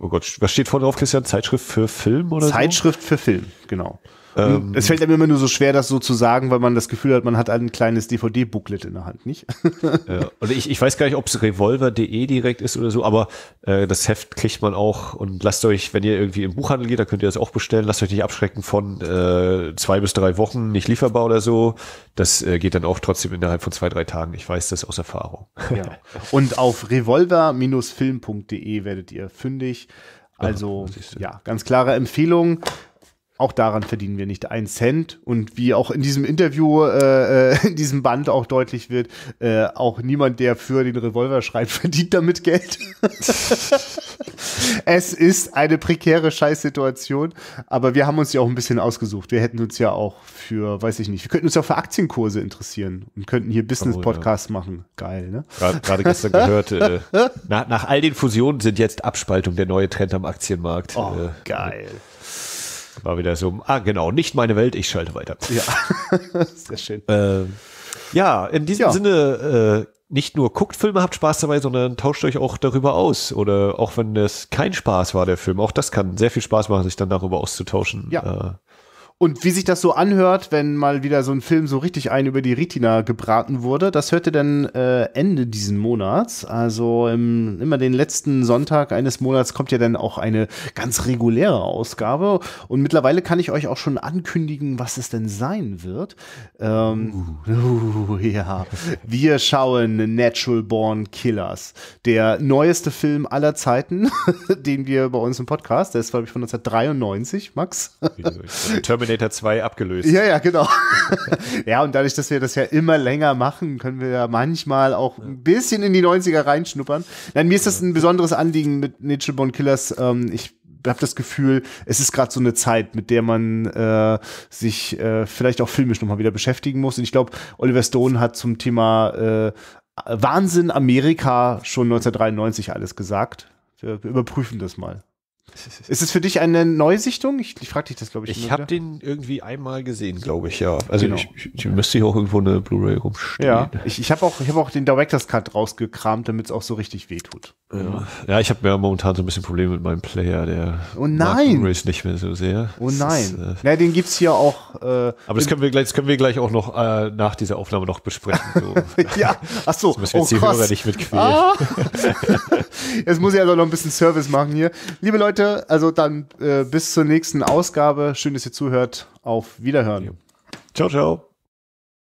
oh Gott, was steht vorne drauf, Christian? Zeitschrift für Film oder Zeitschrift so? für Film, genau. Ähm, hm, es fällt einem immer nur so schwer, das so zu sagen, weil man das Gefühl hat, man hat ein kleines DVD-Booklet in der Hand, nicht? ja. Und also ich, ich weiß gar nicht, ob es revolver.de direkt ist oder so, aber äh, das Heft kriegt man auch und lasst euch, wenn ihr irgendwie im Buchhandel geht, da könnt ihr das auch bestellen, lasst euch nicht abschrecken von äh, zwei bis drei Wochen nicht lieferbar oder so. Das äh, geht dann auch trotzdem innerhalb von zwei, drei Tagen. Ich weiß das aus Erfahrung. ja. Und auf revolver-film.de werdet ihr fündig. Also ja, ganz klare Empfehlung. Auch daran verdienen wir nicht einen Cent. Und wie auch in diesem Interview, äh, äh in diesem Band auch deutlich wird, äh, auch niemand, der für den Revolver schreibt, verdient damit Geld. es ist eine prekäre Scheißsituation, aber wir haben uns ja auch ein bisschen ausgesucht. Wir hätten uns ja auch für, weiß ich nicht, wir könnten uns ja auch für Aktienkurse interessieren und könnten hier Business-Podcasts oh, ja. machen. Geil, ne? Gerade, gestern gehört, äh, nach, nach all den Fusionen sind jetzt Abspaltung der neue Trend am Aktienmarkt. Oh, äh, geil. War wieder so, ah genau, nicht meine Welt, ich schalte weiter. Ja, sehr schön. Äh, ja, in diesem ja. Sinne, äh, nicht nur guckt Filme, habt Spaß dabei, sondern tauscht euch auch darüber aus. Oder auch wenn es kein Spaß war, der Film, auch das kann sehr viel Spaß machen, sich dann darüber auszutauschen. Ja. Äh, und wie sich das so anhört, wenn mal wieder so ein Film so richtig ein über die Retina gebraten wurde, das hört ihr dann äh, Ende diesen Monats. Also im, immer den letzten Sonntag eines Monats kommt ja dann auch eine ganz reguläre Ausgabe. Und mittlerweile kann ich euch auch schon ankündigen, was es denn sein wird. Ähm, uh. Uh, ja, wir schauen Natural Born Killers, der neueste Film aller Zeiten, den wir bei uns im Podcast, der ist glaube ich von 1993, Max. Terminator Terminator 2 abgelöst. Ja, ja, genau. ja, und dadurch, dass wir das ja immer länger machen, können wir ja manchmal auch ein bisschen in die 90er reinschnuppern. Nein, mir ist das ein besonderes Anliegen mit Nature Born Killers. Ähm, ich habe das Gefühl, es ist gerade so eine Zeit, mit der man äh, sich äh, vielleicht auch filmisch nochmal wieder beschäftigen muss. Und ich glaube, Oliver Stone hat zum Thema äh, Wahnsinn Amerika schon 1993 alles gesagt. Wir überprüfen das mal. Ist es für dich eine Neusichtung? Ich, ich frage dich das, glaube ich. Ich habe den irgendwie einmal gesehen, glaube ich, ja. Also genau. ich, ich, müsste hier auch irgendwo eine Blu-ray rumstehen. Ja, ich, ich habe auch, hab auch den Director's Cut rausgekramt, damit es auch so richtig wehtut. Ja, ja ich habe ja momentan so ein bisschen Probleme mit meinem Player, der oh nein. Blu-rays nicht mehr so sehr. Oh nein. ist, äh, ja, den gibt es hier auch. Äh, Aber das können wir gleich, das können wir gleich auch noch äh, nach dieser Aufnahme noch besprechen. So. ja, ach so. Das müssen wir jetzt oh, die Hörer nicht mitquälen. Ah. jetzt muss ich also noch ein bisschen Service machen hier. Liebe Leute, Leute, also dann äh, bis zur nächsten Ausgabe. Schön, dass ihr zuhört. Auf Wiederhören. Ciao, ciao.